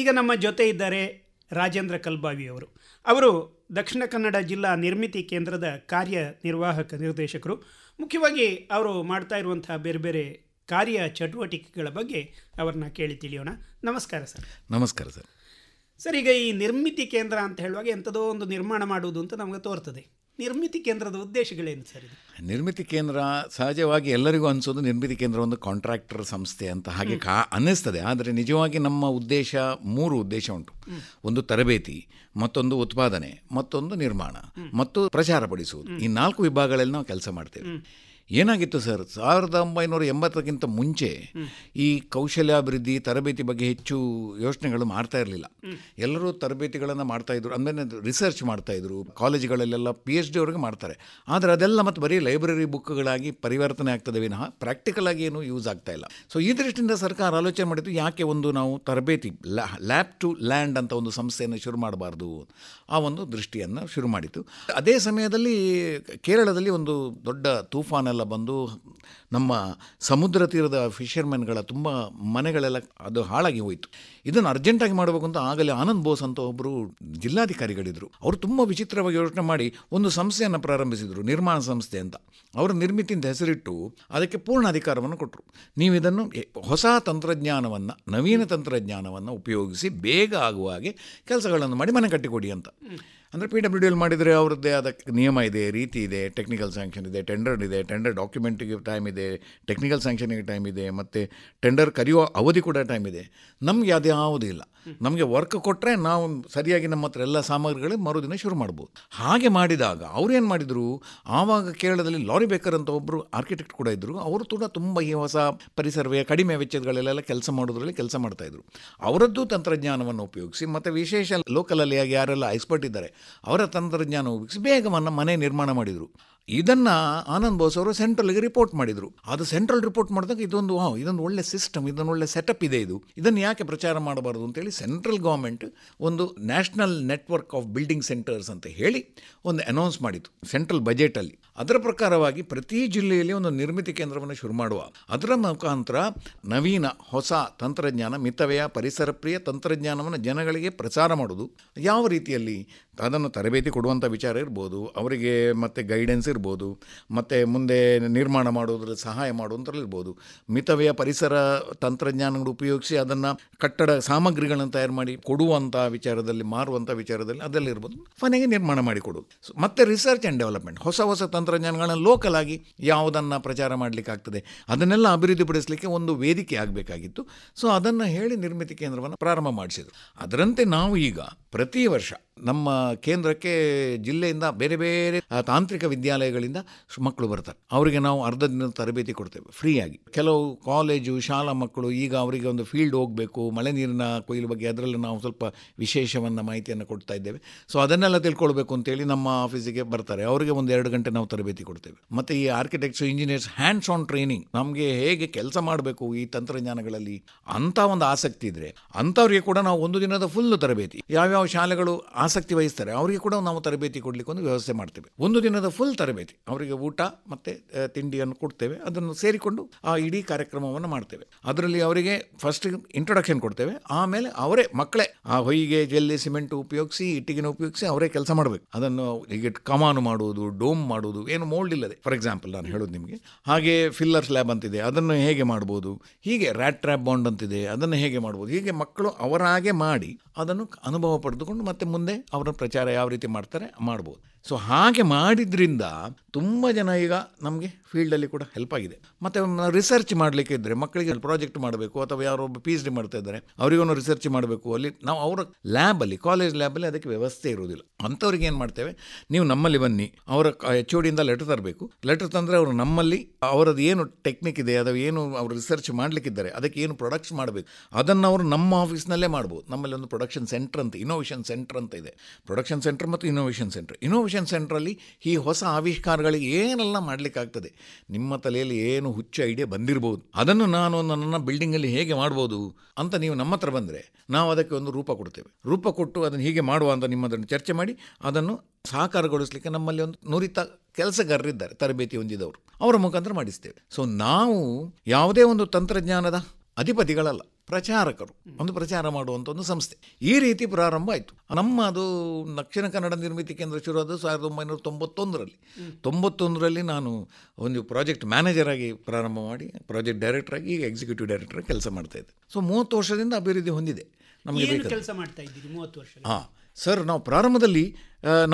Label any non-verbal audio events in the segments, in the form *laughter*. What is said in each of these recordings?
ಈಗ ನಮ್ಮ ಜೊತೆ ಇದ್ದಾರೆ ರಾಜೇಂದ್ರ ಕಲ್ಬಾವಿ ಅವರು ಅವರು ದಕ್ಷಿಣ ಕನ್ನಡ ಜಿಲ್ಲಾ ನಿರ್ಮಿತಿ ಕೇಂದ್ರದ ಕಾರ್ಯನಿರ್ವಾಹಕ ನಿರ್ದೇಶಕರು ಮುಖ್ಯವಾಗಿ ಅವರು ಮಾಡ್ತಾ ಇರುವಂತಹ ಬೇರೆ ಬೇರೆ ಕಾರ್ಯ ಚಟುವಟಿಕೆಗಳ ಬಗ್ಗೆ ಅವ್ರನ್ನ ಕೇಳಿ ತಿಳಿಯೋಣ ನಮಸ್ಕಾರ ಸರ್ ನಮಸ್ಕಾರ ಸರ್ ಸರ್ ಈಗ ಈ ನಿರ್ಮಿತಿ ಕೇಂದ್ರ ಅಂತ ಹೇಳುವಾಗ ಎಂಥದೋ ಒಂದು ನಿರ್ಮಾಣ ಮಾಡುವುದು ಅಂತ ನಮಗೆ ತೋರ್ತದೆ ನಿರ್ಮಿತಿ ಕೇಂದ್ರದ ಉದ್ದೇಶಗಳೇನು ಸರ್ ನಿರ್ಮಿತಿ ಕೇಂದ್ರ ಸಹಜವಾಗಿ ಎಲ್ಲರಿಗೂ ಅನಿಸೋದು ನಿರ್ಮಿತಿ ಕೇಂದ್ರ ಒಂದು ಕಾಂಟ್ರಾಕ್ಟರ್ ಸಂಸ್ಥೆ ಅಂತ ಹಾಗೆ ಕಾ ಅನ್ನಿಸ್ತದೆ ಆದರೆ ನಿಜವಾಗಿ ನಮ್ಮ ಉದ್ದೇಶ ಮೂರು ಉದ್ದೇಶ ಉಂಟು ಒಂದು ತರಬೇತಿ ಮತ್ತೊಂದು ಉತ್ಪಾದನೆ ಮತ್ತೊಂದು ನಿರ್ಮಾಣ ಮತ್ತು ಪ್ರಚಾರಪಡಿಸುವುದು ಈ ನಾಲ್ಕು ವಿಭಾಗಗಳಲ್ಲಿ ನಾವು ಕೆಲಸ ಮಾಡ್ತೇವೆ ಏನಾಗಿತ್ತು ಸರ್ ಸಾವಿರದ ಒಂಬೈನೂರ ಎಂಬತ್ತಕ್ಕಿಂತ ಮುಂಚೆ ಈ ಕೌಶಲ್ಯಾಭಿವೃದ್ಧಿ ತರಬೇತಿ ಬಗ್ಗೆ ಹೆಚ್ಚು ಯೋಚನೆಗಳು ಮಾಡ್ತಾ ಇರಲಿಲ್ಲ ಎಲ್ಲರೂ ತರಬೇತಿಗಳನ್ನು ಮಾಡ್ತಾಯಿದ್ರು ಅಂದರೆ ರಿಸರ್ಚ್ ಮಾಡ್ತಾಯಿದ್ರು ಕಾಲೇಜ್ಗಳಲ್ಲೆಲ್ಲ ಪಿ ಎಚ್ ಡಿ ಅವ್ರಿಗೆ ಮಾಡ್ತಾರೆ ಆದರೆ ಅದೆಲ್ಲ ಮತ್ತು ಬರೀ ಲೈಬ್ರರಿ ಬುಕ್ಗಳಾಗಿ ಪರಿವರ್ತನೆ ಆಗ್ತದೆ ವಿನಃ ಪ್ರಾಕ್ಟಿಕಲ್ ಆಗಿ ಏನು ಯೂಸ್ ಆಗ್ತಾ ಇಲ್ಲ ಸೊ ಈ ದೃಷ್ಟಿಯಿಂದ ಸರ್ಕಾರ ಆಲೋಚನೆ ಮಾಡಿದ್ದು ಯಾಕೆ ಒಂದು ನಾವು ತರಬೇತಿ ಲ್ಯಾಬ್ ಟು ಲ್ಯಾಂಡ್ ಅಂತ ಒಂದು ಸಂಸ್ಥೆಯನ್ನು ಶುರು ಮಾಡಬಾರ್ದು ಆ ಒಂದು ದೃಷ್ಟಿಯನ್ನು ಶುರು ಮಾಡಿತು ಅದೇ ಸಮಯದಲ್ಲಿ ಕೇರಳದಲ್ಲಿ ಒಂದು ದೊಡ್ಡ ತೂಫಾನೆಲ್ಲ ಎಲ್ಲ ಬಂದು ನಮ್ಮ ಸಮುದ್ರ ತೀರದ ಫಿಷರ್ಮೆನ್ಗಳ ತುಂಬ ಮನೆಗಳೆಲ್ಲ ಅದು ಹಾಳಾಗಿ ಹೋಯಿತು ಇದನ್ನು ಅರ್ಜೆಂಟಾಗಿ ಮಾಡಬೇಕು ಅಂತ ಆಗಲೇ ಆನಂದ್ ಬೋಸ್ ಅಂತ ಒಬ್ಬರು ಜಿಲ್ಲಾಧಿಕಾರಿಗಳಿದ್ದರು ಅವರು ತುಂಬ ವಿಚಿತ್ರವಾಗಿ ಯೋಚನೆ ಮಾಡಿ ಒಂದು ಸಂಸ್ಥೆಯನ್ನು ಪ್ರಾರಂಭಿಸಿದರು ನಿರ್ಮಾಣ ಸಂಸ್ಥೆ ಅಂತ ಅವರ ನಿರ್ಮಿತಿಯಿಂದ ಹೆಸರಿಟ್ಟು ಅದಕ್ಕೆ ಪೂರ್ಣ ಅಧಿಕಾರವನ್ನು ಕೊಟ್ಟರು ನೀವು ಇದನ್ನು ಹೊಸ ತಂತ್ರಜ್ಞಾನವನ್ನು ನವೀನ ತಂತ್ರಜ್ಞಾನವನ್ನು ಉಪಯೋಗಿಸಿ ಬೇಗ ಆಗುವ ಹಾಗೆ ಕೆಲಸಗಳನ್ನು ಮಾಡಿ ಮನೆ ಕಟ್ಟಿಕೊಡಿ ಅಂತ ಅಂದರೆ ಪಿ ಡಬ್ಲ್ಯೂ ಡಿ ಎಲ್ ಮಾಡಿದರೆ ಅವರದ್ದೇ ಅದಕ್ಕೆ ನಿಯಮ ಇದೆ ರೀತಿ ಇದೆ ಟೆಕ್ನಿಕಲ್ ಸ್ಯಾಂಕ್ಷನ್ ಇದೆ ಟೆಂಡರ್ ಇದೆ ಟೆಂಡರ್ ಡಾಕ್ಯುಮೆಂಟಿಗೆ ಟೈಮ್ ಇದೆ ಟೆಕ್ನಿಕಲ್ ಸ್ಯಾಂಕ್ಷನಿಗೆ ಟೈಮ್ ಇದೆ ಮತ್ತು ಟೆಂಡರ್ ಕರೆಯುವ ಅವಧಿ ಕೂಡ ಟೈಮ್ ಇದೆ ನಮಗೆ ಅದು ಯಾವುದೂ ಇಲ್ಲ ನಮಗೆ ವರ್ಕ್ ಕೊಟ್ಟರೆ ನಾವು ಸರಿಯಾಗಿ ನಮ್ಮ ಹತ್ರ ಎಲ್ಲ ಸಾಮಗ್ರಿಗಳೇ ಮರುದಿನ ಶುರು ಮಾಡ್ಬೋದು ಹಾಗೆ ಮಾಡಿದಾಗ ಏನು ಮಾಡಿದರು ಆವಾಗ ಕೇರಳದಲ್ಲಿ ಲಾರಿ ಬೇಕರ್ ಅಂತ ಒಬ್ಬರು ಆರ್ಕಿಟೆಕ್ಟ್ ಕೂಡ ಇದ್ದರು ಅವರು ಕೂಡ ತುಂಬ ಈ ಹೊಸ ಪರಿಸರವೇ ಕಡಿಮೆ ವೆಚ್ಚದಗಳಲ್ಲೆಲ್ಲ ಕೆಲಸ ಮಾಡೋದ್ರಲ್ಲಿ ಕೆಲಸ ಮಾಡ್ತಾಯಿದ್ರು ಅವರದ್ದು ತಂತ್ರಜ್ಞಾನವನ್ನು ಉಪಯೋಗಿಸಿ ಮತ್ತು ವಿಶೇಷ ಲೋಕಲಲ್ಲಿ ಯಾರೆಲ್ಲ ಎಕ್ಸ್ಪರ್ಟ್ ಇದ್ದಾರೆ ಅವರ ತಂತ್ರಜ್ಞಾನ ಉಪಯೋಗಿಸಿ ಬೇಗ ಮನೆ ನಿರ್ಮಾಣ ಮಾಡಿದರು ಇದನ್ನು ಆನಂದ್ ಬೋಸ್ ಅವರು ಸೆಂಟ್ರಲ್ಗೆ ರಿಪೋರ್ಟ್ ಮಾಡಿದರು ಅದು ಸೆಂಟ್ರಲ್ ರಿಪೋರ್ಟ್ ಮಾಡಿದಾಗ ಇದೊಂದು ಹಾಂ ಇದೊಂದು ಒಳ್ಳೆ ಸಿಸ್ಟಮ್ ಇದೊಂದು ಒಳ್ಳೆ ಸೆಟಪ್ ಇದೆ ಇದು ಇದನ್ನು ಯಾಕೆ ಪ್ರಚಾರ ಮಾಡಬಾರ್ದು ಅಂತೇಳಿ ಸೆಂಟ್ರಲ್ ಗೌರ್ಮೆಂಟ್ ಒಂದು national network of building centres ಅಂತ ಹೇಳಿ ಒಂದು ಅನೌನ್ಸ್ ಮಾಡಿತು ಸೆಂಟ್ರಲ್ ಬಜೆಟಲ್ಲಿ ಅದರ ಪ್ರಕಾರವಾಗಿ ಪ್ರತಿ ಜಿಲ್ಲೆಯಲ್ಲಿ ಒಂದು ನಿರ್ಮಿತಿ ಕೇಂದ್ರವನ್ನು ಶುರು ಮಾಡುವ ಅದರ ಮುಖಾಂತರ ನವೀನ ಹೊಸ ತಂತ್ರಜ್ಞಾನ ಮಿತವ್ಯಯ ಪರಿಸರ ಪ್ರಿಯ ತಂತ್ರಜ್ಞಾನವನ್ನು ಜನಗಳಿಗೆ ಪ್ರಚಾರ ಮಾಡೋದು ಯಾವ ರೀತಿಯಲ್ಲಿ ಅದನ್ನು ತರಬೇತಿ ಕೊಡುವಂಥ ವಿಚಾರ ಇರ್ಬೋದು ಅವರಿಗೆ ಮತ್ತೆ ಗೈಡೆನ್ಸ್ ಇರ್ಬೋದು ಮತ್ತು ಮುಂದೆ ನಿರ್ಮಾಣ ಮಾಡುವುದರಲ್ಲಿ ಸಹಾಯ ಮಾಡುವಂಥರಲ್ಲಿ ಇರ್ಬೋದು ಮಿತವ್ಯ ಪರಿಸರ ತಂತ್ರಜ್ಞಾನಗಳು ಉಪಯೋಗಿಸಿ ಅದನ್ನು ಕಟ್ಟಡ ಸಾಮಗ್ರಿಗಳನ್ನು ತಯಾರು ಮಾಡಿ ಕೊಡುವಂಥ ವಿಚಾರದಲ್ಲಿ ಮಾರುವಂಥ ವಿಚಾರದಲ್ಲಿ ಅದರಲ್ಲಿರ್ಬೋದು ಕೊನೆಗೆ ನಿರ್ಮಾಣ ಮಾಡಿಕೊಡೋದು ಮತ್ತು ರಿಸರ್ಚ್ ಆ್ಯಂಡ್ ಡೆವಲಪ್ಮೆಂಟ್ ಹೊಸ ಹೊಸ ತಂತ್ರಜ್ಞಾನಗಳನ್ನು ಲೋಕಲ್ ಆಗಿ ಯಾವುದನ್ನು ಪ್ರಚಾರ ಮಾಡಲಿಕ್ಕಾಗ್ತದೆ ಅದನ್ನೆಲ್ಲ ಅಭಿವೃದ್ಧಿಪಡಿಸಲಿಕ್ಕೆ ಒಂದು ವೇದಿಕೆ ಆಗಬೇಕಾಗಿತ್ತು ಸೊ ಅದನ್ನು ಹೇಳಿ ನಿರ್ಮಿತಿ ಕೇಂದ್ರವನ್ನು ಪ್ರಾರಂಭ ಮಾಡಿಸಿದರು ಅದರಂತೆ ನಾವು ಈಗ ಪ್ರತಿ ವರ್ಷ ನಮ್ಮ ಕೇಂದ್ರಕ್ಕೆ ಜಿಲ್ಲೆಯಿಂದ ಬೇರೆ ಬೇರೆ ತಾಂತ್ರಿಕ ವಿದ್ಯಾಲಯಗಳಿಂದ ಮಕ್ಕಳು ಬರ್ತಾರೆ ಅವರಿಗೆ ನಾವು ಅರ್ಧ ದಿನದ ತರಬೇತಿ ಕೊಡ್ತೇವೆ ಫ್ರೀಯಾಗಿ ಕೆಲವು ಕಾಲೇಜು ಶಾಲಾ ಮಕ್ಕಳು ಈಗ ಅವರಿಗೆ ಒಂದು ಫೀಲ್ಡ್ ಹೋಗಬೇಕು ಮಳೆ ನೀರಿನ ಕೊಯ್ಲು ಬಗ್ಗೆ ಅದರಲ್ಲಿ ನಾವು ಸ್ವಲ್ಪ ವಿಶೇಷವನ್ನು ಮಾಹಿತಿಯನ್ನು ಕೊಡ್ತಾ ಇದ್ದೇವೆ ಸೊ ಅದನ್ನೆಲ್ಲ ತಿಳ್ಕೊಳ್ಬೇಕು ಅಂತೇಳಿ ನಮ್ಮ ಆಫೀಸಿಗೆ ಬರ್ತಾರೆ ಅವರಿಗೆ ಒಂದು ಎರಡು ಗಂಟೆ ನಾವು ತರಬೇತಿ ಕೊಡ್ತೇವೆ ಮತ್ತು ಈ architects engineers hands on training ನಮಗೆ ಹೇಗೆ ಕೆಲಸ ಮಾಡಬೇಕು ಈ ತಂತ್ರಜ್ಞಾನಗಳಲ್ಲಿ ಅಂಥ ಒಂದು ಆಸಕ್ತಿ ಇದ್ದರೆ ಅಂಥವ್ರಿಗೆ ಕೂಡ ನಾವು ಒಂದು ದಿನದ ಫುಲ್ ತರಬೇತಿ ಯಾವ್ಯಾವ ಶಾಲೆಗಳು ಆಸಕ್ತಿ ವಹಿಸ್ತಾರೆ ಅವರಿಗೆ ಕೂಡ ನಾವು ತರಬೇತಿ ಕೊಡಲಿಕ್ಕೆ ಒಂದು ವ್ಯವಸ್ಥೆ ಮಾಡ್ತೇವೆ ಒಂದು ದಿನದ ಫುಲ್ ತರಬೇತಿ ಅವರಿಗೆ ಊಟ ಮತ್ತು ತಿಂಡಿಯನ್ನು ಕೊಡ್ತೇವೆ ಅದನ್ನು ಸೇರಿಕೊಂಡು ಆ ಇಡೀ ಕಾರ್ಯಕ್ರಮವನ್ನು ಮಾಡ್ತೇವೆ ಅದರಲ್ಲಿ ಅವರಿಗೆ ಫಸ್ಟ್ ಇಂಟ್ರೊಡಕ್ಷನ್ ಕೊಡ್ತೇವೆ ಆಮೇಲೆ ಅವರೇ ಮಕ್ಕಳೇ ಆ ಹೊಯ್ಗೆ ಜೆಲ್ಲಿ ಸಿಮೆಂಟ್ ಉಪಯೋಗಿಸಿ ಇಟ್ಟಿಗೆನ ಉಪಯೋಗಿಸಿ ಅವರೇ ಕೆಲಸ ಮಾಡಬೇಕು ಅದನ್ನು ಹೀಗೆ ಕಮಾನು ಮಾಡುವುದು ಡೋಮ್ ಮಾಡುವುದು ಏನು ಮೋಲ್ಡ್ ಇಲ್ಲದೆ ಫಾರ್ ಎಕ್ಸಾಂಪಲ್ ನಾನು ಹೇಳೋದು ನಿಮಗೆ ಹಾಗೆ ಫಿಲ್ಲರ್ ಸ್ಲ್ಯಾಬ್ ಅಂತಿದೆ ಅದನ್ನು ಹೇಗೆ ಮಾಡ್ಬೋದು ಹೀಗೆ ರ್ಯಾಟ್ ಟ್ರ್ಯಾಪ್ ಬಾಂಡ್ ಅಂತಿದೆ ಅದನ್ನು ಹೇಗೆ ಮಾಡ್ಬೋದು ಹೀಗೆ ಮಕ್ಕಳು ಅವರಾಗೆ ಮಾಡಿ ಅದನ್ನು ಅನುಭವ ಪಡೆದುಕೊಂಡು ಮತ್ತೆ ಮುಂದೆ ಅವರ ಪ್ರಚಾರ ಯಾವ ರೀತಿ ಮಾಡ್ತಾರೆ ಮಾಡ್ಬೋದು ಸೊ ಹಾಗೆ ಮಾಡಿದ್ರಿಂದ ತುಂಬ ಜನ ಈಗ ನಮಗೆ ಫೀಲ್ಡಲ್ಲಿ ಕೂಡ ಹೆಲ್ಪ್ ಆಗಿದೆ ಮತ್ತು ರಿಸರ್ಚ್ ಮಾಡಲಿಕ್ಕೆ ಇದ್ದರೆ ಮಕ್ಕಳಿಗೆ ಪ್ರಾಜೆಕ್ಟ್ ಮಾಡಬೇಕು ಅಥವಾ ಯಾರೊಬ್ಬ ಪಿ ಎಚ್ ಡಿ ಮಾಡ್ತಾ ಇದ್ದಾರೆ ಅವರಿಗೂ ರಿಸರ್ಚ್ ಮಾಡಬೇಕು ಅಲ್ಲಿ ನಾವು ಅವರ ಲ್ಯಾಬಲ್ಲಿ ಕಾಲೇಜ್ ಲ್ಯಾಬಲ್ಲಿ ಅದಕ್ಕೆ ವ್ಯವಸ್ಥೆ ಇರುವುದಿಲ್ಲ ಅಂಥವ್ರಿಗೆ ಏನು ಮಾಡ್ತೇವೆ ನೀವು ನಮ್ಮಲ್ಲಿ ಬನ್ನಿ ಅವರ ಎಚ್ ಡಿಯಿಂದ ಲೆಟರ್ ತರಬೇಕು ಲೆಟರ್ ತಂದರೆ ಅವರು ನಮ್ಮಲ್ಲಿ ಅವರದ್ದು ಏನು ಟೆಕ್ನಿಕ್ ಇದೆ ಅಥವಾ ಏನು ಅವರು ರಿಸರ್ಚ್ ಮಾಡಲಿಕ್ಕಿದ್ದಾರೆ ಅದಕ್ಕೆ ಏನು ಪ್ರೊಡಕ್ಟ್ಸ್ ಮಾಡಬೇಕು ಅದನ್ನು ಅವರು ನಮ್ಮ ಆಫೀಸ್ನಲ್ಲೇ ಮಾಡ್ಬೋದು ನಮ್ಮಲ್ಲಿ ಒಂದು ಪ್ರೊಡಕ್ಷನ್ ಸೆಂಟರ್ ಅಂತ ಇನೋವೇಷನ್ ಸೆಂಟರ್ ಅಂತ ಇದೆ ಪ್ರೊಡಕ್ಷನ್ ಸೆಂಟರ್ ಮತ್ತು ಇನೋವೇಷನ್ ಸೆಂಟರ್ ಇನೋವೇಷನ್ ಡಿಸ್ಟ್ರಿಬ್ಯೂಷನ್ ಸೆಂಟ್ರಲ್ಲಿ ಈ ಹೊಸ ಆವಿಷ್ಕಾರಗಳಿಗೆ ಏನೆಲ್ಲ ಮಾಡಲಿಕ್ಕಾಗ್ತದೆ ನಿಮ್ಮ ತಲೆಯಲ್ಲಿ ಏನು ಹುಚ್ಚು ಐಡಿಯಾ ಬಂದಿರಬಹುದು ಅದನ್ನು ನಾನು ನನ್ನ ಬಿಲ್ಡಿಂಗಲ್ಲಿ ಹೇಗೆ ಮಾಡ್ಬೋದು ಅಂತ ನೀವು ನಮ್ಮ ಹತ್ರ ಬಂದರೆ ನಾವು ಅದಕ್ಕೆ ಒಂದು ರೂಪ ಕೊಡ್ತೇವೆ ರೂಪ ಕೊಟ್ಟು ಅದನ್ನು ಹೀಗೆ ಮಾಡುವ ಅಂತ ನಿಮ್ಮದನ್ನು ಚರ್ಚೆ ಮಾಡಿ ಅದನ್ನು ಸಹಕಾರಗೊಳಿಸಲಿಕ್ಕೆ ನಮ್ಮಲ್ಲಿ ಒಂದು ನುರಿತ ಕೆಲಸಗಾರರಿದ್ದಾರೆ ತರಬೇತಿ ಹೊಂದಿದವರು ಅವರ ಮುಖಾಂತರ ಮಾಡಿಸ್ತೇವೆ ಸೊ ನಾವು ಯಾವುದೇ ಒಂದು ತಂತ್ರಜ್ಞಾನದ ಅಧಿಪತಿಗಳಲ್ಲ ಪ್ರಚಾರಕರು ಒಂದು ಪ್ರಚಾರ ಮಾಡುವಂಥ ಒಂದು ಸಂಸ್ಥೆ ಈ ರೀತಿ ಪ್ರಾರಂಭ ಆಯಿತು ನಮ್ಮ ಅದು ದಕ್ಷಿಣ ಕನ್ನಡ ನಿರ್ಮಿತಿ ಕೇಂದ್ರ ಶುರುವಾದ ಸಾವಿರದ ಒಂಬೈನೂರ ತೊಂಬತ್ತೊಂದರಲ್ಲಿ ತೊಂಬತ್ತೊಂದರಲ್ಲಿ ನಾನು ಒಂದು ಪ್ರಾಜೆಕ್ಟ್ ಮ್ಯಾನೇಜರ್ ಆಗಿ ಪ್ರಾರಂಭ ಮಾಡಿ ಪ್ರಾಜೆಕ್ಟ್ ಆಗಿ ಈಗ ಎಕ್ಸಿಕ್ಯೂಟಿವ್ ಡೈರೆಕ್ಟರ್ ಕೆಲಸ ಇದ್ದೆ ಸೊ ಮೂವತ್ತು ವರ್ಷದಿಂದ ಅಭಿವೃದ್ಧಿ ಹೊಂದಿದೆ ನಮಗೆ ಕೆಲಸ ಮಾಡ್ತಾ ಇದ್ದೀರಿ ಮೂವತ್ತು ವರ್ಷ ಹಾಂ ಸರ್ ನಾವು ಪ್ರಾರಂಭದಲ್ಲಿ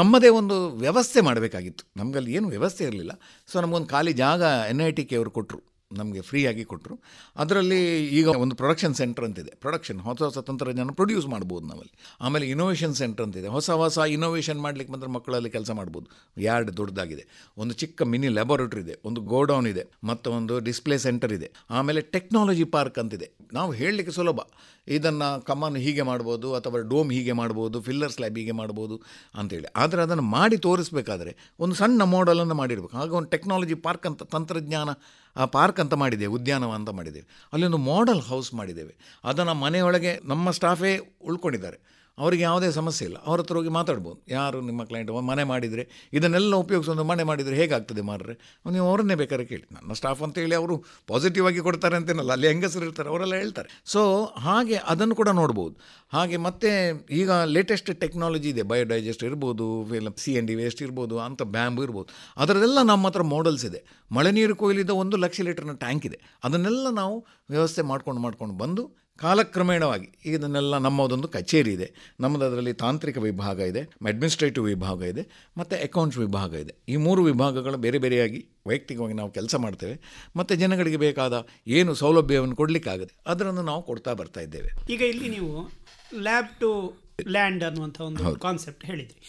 ನಮ್ಮದೇ ಒಂದು ವ್ಯವಸ್ಥೆ ಮಾಡಬೇಕಾಗಿತ್ತು ನಮಗಲ್ಲಿ ಏನು ವ್ಯವಸ್ಥೆ ಇರಲಿಲ್ಲ ಸೊ ನಮಗೊಂದು ಖಾಲಿ ಜಾಗ ಎನ್ ಐ ಟಿ ಕೆ ಅವರು ಕೊಟ್ಟರು ನಮಗೆ ಫ್ರೀಯಾಗಿ ಕೊಟ್ಟರು ಅದರಲ್ಲಿ ಈಗ ಒಂದು ಪ್ರೊಡಕ್ಷನ್ ಸೆಂಟರ್ ಅಂತಿದೆ ಪ್ರೊಡಕ್ಷನ್ ಹೊಸ ಹೊಸ ತಂತ್ರಜ್ಞಾನ ಪ್ರೊಡ್ಯೂಸ್ ಮಾಡ್ಬೋದು ನಾವಲ್ಲಿ ಆಮೇಲೆ ಇನೋವೇಷನ್ ಸೆಂಟರ್ ಅಂತಿದೆ ಹೊಸ ಹೊಸ ಇನೋವೇಷನ್ ಮಾಡಲಿಕ್ಕೆ ಬಂದರೆ ಮಕ್ಕಳಲ್ಲಿ ಕೆಲಸ ಮಾಡ್ಬೋದು ಯಾರ್ಡ್ ದೊಡ್ಡದಾಗಿದೆ ಒಂದು ಚಿಕ್ಕ ಮಿನಿ ಲ್ಯಾಬೊರೇಟ್ರಿ ಇದೆ ಒಂದು ಗೋಡೌನ್ ಇದೆ ಮತ್ತು ಒಂದು ಡಿಸ್ಪ್ಲೇ ಸೆಂಟರ್ ಇದೆ ಆಮೇಲೆ ಟೆಕ್ನಾಲಜಿ ಪಾರ್ಕ್ ಅಂತಿದೆ ನಾವು ಹೇಳಲಿಕ್ಕೆ ಸುಲಭ ಇದನ್ನು ಕಮಾನು ಹೀಗೆ ಮಾಡ್ಬೋದು ಅಥವಾ ಡೋಮ್ ಹೀಗೆ ಮಾಡ್ಬೋದು ಫಿಲ್ಲರ್ ಸ್ಲ್ಯಾಬ್ ಹೀಗೆ ಮಾಡ್ಬೋದು ಅಂತೇಳಿ ಆದರೆ ಅದನ್ನು ಮಾಡಿ ತೋರಿಸಬೇಕಾದ್ರೆ ಒಂದು ಸಣ್ಣ ಮಾಡಲನ್ನು ಮಾಡಿರಬೇಕು ಹಾಗೆ ಒಂದು ಟೆಕ್ನಾಲಜಿ ಪಾರ್ಕ್ ಅಂತ ತಂತ್ರಜ್ಞಾನ ಆ ಪಾರ್ಕ್ ಪಾರ್ಕ್ ಅಂತ ಮಾಡಿದ್ದೇವೆ ಉದ್ಯಾನವ ಅಂತ ಮಾಡಿದ್ದೇವೆ ಅಲ್ಲೊಂದು ಮಾಡೆಲ್ ಹೌಸ್ ಮಾಡಿದ್ದೇವೆ ಅದನ್ನು ಮನೆಯೊಳಗೆ ನಮ್ಮ ಸ್ಟಾಫೇ ಉಳ್ಕೊಂಡಿದ್ದಾರೆ ಅವರಿಗೆ ಯಾವುದೇ ಸಮಸ್ಯೆ ಇಲ್ಲ ಅವ್ರ ಹತ್ರ ಹೋಗಿ ಮಾತಾಡ್ಬೋದು ಯಾರು ನಿಮ್ಮ ಕ್ಲೈಂಟ್ ಮನೆ ಮಾಡಿದರೆ ಇದನ್ನೆಲ್ಲ ಉಪಯೋಗಿಸೋದು ಮನೆ ಮಾಡಿದರೆ ಹೇಗಾಗ್ತದೆ ಮಾರ್ರೆ ನೀವು ಅವರನ್ನೇ ಬೇಕಾದ್ರೆ ಕೇಳಿ ನನ್ನ ಸ್ಟಾಫ್ ಅಂತ ಹೇಳಿ ಅವರು ಪಾಸಿಟಿವ್ ಆಗಿ ಕೊಡ್ತಾರೆ ಅಂತೇನಲ್ಲ ಅಲ್ಲಿ ಹೆಂಗಸರು ಇರ್ತಾರೆ ಅವರೆಲ್ಲ ಹೇಳ್ತಾರೆ ಸೊ ಹಾಗೆ ಅದನ್ನು ಕೂಡ ನೋಡ್ಬೋದು ಹಾಗೆ ಮತ್ತೆ ಈಗ ಲೇಟೆಸ್ಟ್ ಟೆಕ್ನಾಲಜಿ ಇದೆ ಬಯೋಡೈಜೆಸ್ಟ್ ಇರ್ಬೋದು ಸಿ ಎನ್ ಡಿ ವೇಸ್ಟ್ ಇರ್ಬೋದು ಅಂತ ಬ್ಯಾಂಬು ಇರ್ಬೋದು ಅದರದೆಲ್ಲ ನಮ್ಮ ಹತ್ರ ಮಾಡಲ್ಸ್ ಇದೆ ಮಳೆ ನೀರು ಕೊಯ್ಲಿದ್ದ ಒಂದು ಲಕ್ಷ ಲೀಟರ್ನ ಟ್ಯಾಂಕ್ ಇದೆ ಅದನ್ನೆಲ್ಲ ನಾವು ವ್ಯವಸ್ಥೆ ಮಾಡ್ಕೊಂಡು ಮಾಡ್ಕೊಂಡು ಬಂದು ಕಾಲಕ್ರಮೇಣವಾಗಿ ಇದನ್ನೆಲ್ಲ ನಮ್ಮದೊಂದು ಕಚೇರಿ ಇದೆ ನಮ್ಮದು ಅದರಲ್ಲಿ ತಾಂತ್ರಿಕ ವಿಭಾಗ ಇದೆ ಅಡ್ಮಿನಿಸ್ಟ್ರೇಟಿವ್ ವಿಭಾಗ ಇದೆ ಮತ್ತು ಅಕೌಂಟ್ಸ್ ವಿಭಾಗ ಇದೆ ಈ ಮೂರು ವಿಭಾಗಗಳು ಬೇರೆ ಬೇರೆಯಾಗಿ ವೈಯಕ್ತಿಕವಾಗಿ ನಾವು ಕೆಲಸ ಮಾಡ್ತೇವೆ ಮತ್ತು ಜನಗಳಿಗೆ ಬೇಕಾದ ಏನು ಸೌಲಭ್ಯವನ್ನು ಕೊಡಲಿಕ್ಕಾಗುತ್ತೆ ಅದರನ್ನು ನಾವು ಕೊಡ್ತಾ ಬರ್ತಾ ಇದ್ದೇವೆ ಈಗ ಇಲ್ಲಿ ನೀವು ಲ್ಯಾಬ್ ಟು ಲ್ಯಾಂಡ್ ಅನ್ನುವಂಥ ಒಂದು ಕಾನ್ಸೆಪ್ಟ್ ಹೇಳಿದ್ರಿ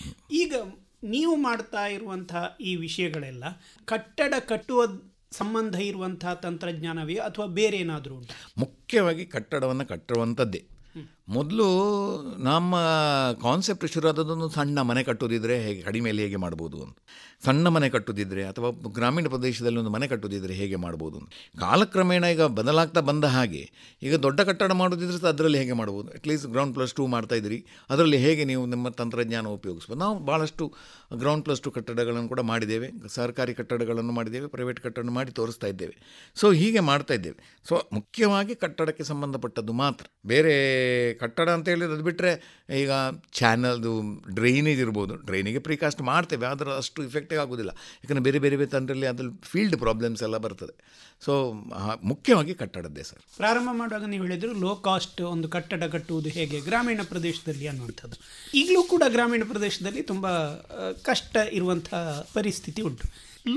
ಈಗ ನೀವು ಮಾಡ್ತಾ ಇರುವಂತಹ ಈ ವಿಷಯಗಳೆಲ್ಲ ಕಟ್ಟಡ ಕಟ್ಟುವ ಸಂಬಂಧ ಇರುವಂತಹ ತಂತ್ರಜ್ಞಾನವೇ ಅಥವಾ ಬೇರೆ ಏನಾದರೂ ಮುಖ್ಯವಾಗಿ ಕಟ್ಟಡವನ್ನು ಕಟ್ಟುವಂಥದ್ದೇ ಮೊದಲು ನಮ್ಮ ಕಾನ್ಸೆಪ್ಟ್ ಒಂದು ಸಣ್ಣ ಮನೆ ಕಟ್ಟೋದಿದ್ರೆ ಹೇಗೆ ಕಡಿಮೆಯಲ್ಲಿ ಹೇಗೆ ಮಾಡ್ಬೋದು ಅಂತ ಸಣ್ಣ ಮನೆ ಕಟ್ಟೋದಿದ್ರೆ ಅಥವಾ ಗ್ರಾಮೀಣ ಪ್ರದೇಶದಲ್ಲಿ ಒಂದು ಮನೆ ಕಟ್ಟೋದಿದ್ರೆ ಹೇಗೆ ಮಾಡ್ಬೋದು ಅಂತ ಕಾಲಕ್ರಮೇಣ ಈಗ ಬದಲಾಗ್ತಾ ಬಂದ ಹಾಗೆ ಈಗ ದೊಡ್ಡ ಕಟ್ಟಡ ಮಾಡೋದಿದ್ರೆ ಸಹ ಅದರಲ್ಲಿ ಹೇಗೆ ಮಾಡ್ಬೋದು ಅಟ್ಲೀಸ್ಟ್ ಗ್ರೌಂಡ್ ಪ್ಲಸ್ ಟೂ ಇದ್ದೀರಿ ಅದರಲ್ಲಿ ಹೇಗೆ ನೀವು ನಿಮ್ಮ ತಂತ್ರಜ್ಞಾನ ಉಪಯೋಗಿಸ್ಬೋದು ನಾವು ಭಾಳಷ್ಟು ಗ್ರೌಂಡ್ ಪ್ಲಸ್ ಟು ಕಟ್ಟಡಗಳನ್ನು ಕೂಡ ಮಾಡಿದ್ದೇವೆ ಸರ್ಕಾರಿ ಕಟ್ಟಡಗಳನ್ನು ಮಾಡಿದ್ದೇವೆ ಪ್ರೈವೇಟ್ ಕಟ್ಟಡ ಮಾಡಿ ತೋರಿಸ್ತಾ ಇದ್ದೇವೆ ಸೊ ಹೀಗೆ ಮಾಡ್ತಾ ಇದ್ದೇವೆ ಸೊ ಮುಖ್ಯವಾಗಿ ಕಟ್ಟಡಕ್ಕೆ ಸಂಬಂಧಪಟ್ಟದ್ದು ಮಾತ್ರ ಬೇರೆ ಕಟ್ಟಡ ಅಂತ ಹೇಳಿದ್ರೆ ಅದು ಬಿಟ್ಟರೆ ಈಗ ಚಾನಲ್ದು ಡ್ರೈನೇಜ್ ಇರ್ಬೋದು ಡ್ರೈನಿಗೆ ಪ್ರಿಕಾಸ್ಟ್ ಮಾಡ್ತೇವೆ ಆದರೆ ಅಷ್ಟು ಇಫೆಕ್ಟಿವ್ ಆಗೋದಿಲ್ಲ ಯಾಕಂದರೆ ಬೇರೆ ಬೇರೆ ಬೇರೆ ತಂಡದಲ್ಲಿ ಅದ್ರಲ್ಲಿ ಫೀಲ್ಡ್ ಪ್ರಾಬ್ಲಮ್ಸ್ ಎಲ್ಲ ಬರ್ತದೆ ಸೊ ಮುಖ್ಯವಾಗಿ ಕಟ್ಟಡದ್ದೇ ಸರ್ ಪ್ರಾರಂಭ ಮಾಡುವಾಗ ನೀವು ಹೇಳಿದ್ರು ಲೋ ಕಾಸ್ಟ್ ಒಂದು ಕಟ್ಟಡ ಕಟ್ಟುವುದು ಹೇಗೆ ಗ್ರಾಮೀಣ ಪ್ರದೇಶದಲ್ಲಿ ಅನ್ನುವಂಥದ್ದು ಈಗಲೂ ಕೂಡ ಗ್ರಾಮೀಣ ಪ್ರದೇಶದಲ್ಲಿ ತುಂಬ ಕಷ್ಟ ಇರುವಂಥ ಪರಿಸ್ಥಿತಿ ಉಂಟು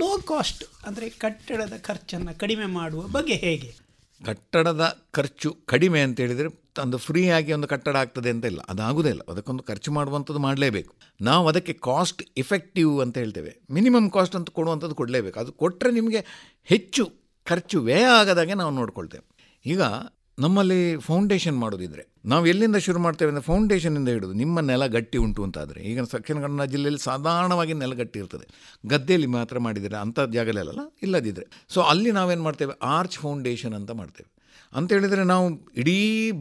ಲೋ ಕಾಸ್ಟ್ ಅಂದರೆ ಕಟ್ಟಡದ ಖರ್ಚನ್ನು ಕಡಿಮೆ ಮಾಡುವ ಬಗ್ಗೆ ಹೇಗೆ ಕಟ್ಟಡದ ಖರ್ಚು ಕಡಿಮೆ ಅಂತ ಒಂದು ಫ್ರೀ ಆಗಿ ಒಂದು ಕಟ್ಟಡ ಆಗ್ತದೆ ಅಂತ ಇಲ್ಲ ಅದಾಗುವುದೇ ಇಲ್ಲ ಅದಕ್ಕೊಂದು ಖರ್ಚು ಮಾಡುವಂಥದ್ದು ಮಾಡಲೇಬೇಕು ನಾವು ಅದಕ್ಕೆ ಕಾಸ್ಟ್ ಇಫೆಕ್ಟಿವ್ ಅಂತ ಹೇಳ್ತೇವೆ ಮಿನಿಮಮ್ ಕಾಸ್ಟ್ ಅಂತ ಕೊಡುವಂಥದ್ದು ಕೊಡಲೇಬೇಕು ಅದು ಕೊಟ್ಟರೆ ನಿಮಗೆ ಹೆಚ್ಚು ಖರ್ಚು ವ್ಯಯ ಆಗದಾಗೆ ನಾವು ನೋಡ್ಕೊಳ್ತೇವೆ ಈಗ ನಮ್ಮಲ್ಲಿ ಫೌಂಡೇಶನ್ ಮಾಡೋದಿದ್ರೆ ನಾವು ಎಲ್ಲಿಂದ ಶುರು ಮಾಡ್ತೇವೆ ಅಂದರೆ ಫೌಂಡೇಶನಿಂದ ಹಿಡಿದು ನಿಮ್ಮ ನೆಲ ಗಟ್ಟಿ ಉಂಟು ಅಂತಾದರೆ ಈಗ ದಕ್ಷಿಣ ಕನ್ನಡ ಜಿಲ್ಲೆಯಲ್ಲಿ ಸಾಧಾರಣವಾಗಿ ನೆಲ ಗಟ್ಟಿ ಇರ್ತದೆ ಗದ್ದೆಯಲ್ಲಿ ಮಾತ್ರ ಮಾಡಿದರೆ ಅಂಥ ಜಾಗಲಲ್ಲ ಇಲ್ಲದಿದ್ದರೆ ಸೊ ಅಲ್ಲಿ ನಾವೇನು ಮಾಡ್ತೇವೆ ಆರ್ಚ್ ಫೌಂಡೇಶನ್ ಅಂತ ಮಾಡ್ತೇವೆ ಅಂತೇಳಿದರೆ ನಾವು ಇಡೀ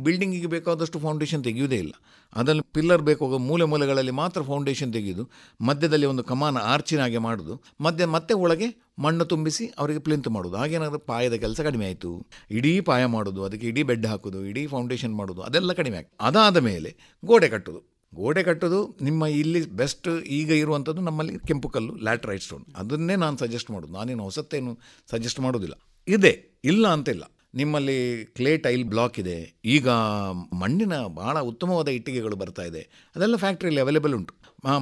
ಬಿಲ್ಡಿಂಗಿಗೆ ಬೇಕಾದಷ್ಟು ಫೌಂಡೇಶನ್ ತೆಗೆಯುವುದೇ ಇಲ್ಲ ಅದರಲ್ಲಿ ಪಿಲ್ಲರ್ ಬೇಕಾಗುವ ಮೂಲೆ ಮೂಲೆಗಳಲ್ಲಿ ಮಾತ್ರ ಫೌಂಡೇಶನ್ ತೆಗೆಯೋದು ಮಧ್ಯದಲ್ಲಿ ಒಂದು ಕಮಾನ ಆರ್ಚಿನಾಗೆ ಮಾಡೋದು ಮಧ್ಯ ಮತ್ತೆ ಒಳಗೆ ಮಣ್ಣು ತುಂಬಿಸಿ ಅವರಿಗೆ ಪ್ಲಿಂತ್ ಮಾಡೋದು ಹಾಗೇನಾದ್ರೆ ಪಾಯದ ಕೆಲಸ ಕಡಿಮೆ ಆಯಿತು ಇಡೀ ಪಾಯ ಮಾಡೋದು ಅದಕ್ಕೆ ಇಡೀ ಬೆಡ್ ಹಾಕೋದು ಇಡೀ ಫೌಂಡೇಶನ್ ಮಾಡೋದು ಅದೆಲ್ಲ ಕಡಿಮೆ ಆಗ್ತದೆ ಅದಾದ ಮೇಲೆ ಗೋಡೆ ಕಟ್ಟೋದು ಗೋಡೆ ಕಟ್ಟೋದು ನಿಮ್ಮ ಇಲ್ಲಿ ಬೆಸ್ಟ್ ಈಗ ಇರುವಂಥದ್ದು ನಮ್ಮಲ್ಲಿ ಕೆಂಪು ಕಲ್ಲು ಲ್ಯಾಟ್ರೈಟ್ ಸ್ಟೋನ್ ಅದನ್ನೇ ನಾನು ಸಜೆಸ್ಟ್ ಮಾಡೋದು ನಾನೇನು ಹೊಸತ್ತೇನು ಸಜೆಸ್ಟ್ ಮಾಡೋದಿಲ್ಲ ಇದೆ ಇಲ್ಲ ಅಂತಿಲ್ಲ ನಿಮ್ಮಲ್ಲಿ ಕ್ಲೇ ಟೈಲ್ ಬ್ಲಾಕ್ ಇದೆ ಈಗ ಮಣ್ಣಿನ ಭಾಳ ಉತ್ತಮವಾದ ಇಟ್ಟಿಗೆಗಳು ಬರ್ತಾ ಇದೆ ಅದೆಲ್ಲ ಫ್ಯಾಕ್ಟ್ರಿಯಲ್ಲಿ ಅವೈಲೇಬಲ್ ಉಂಟು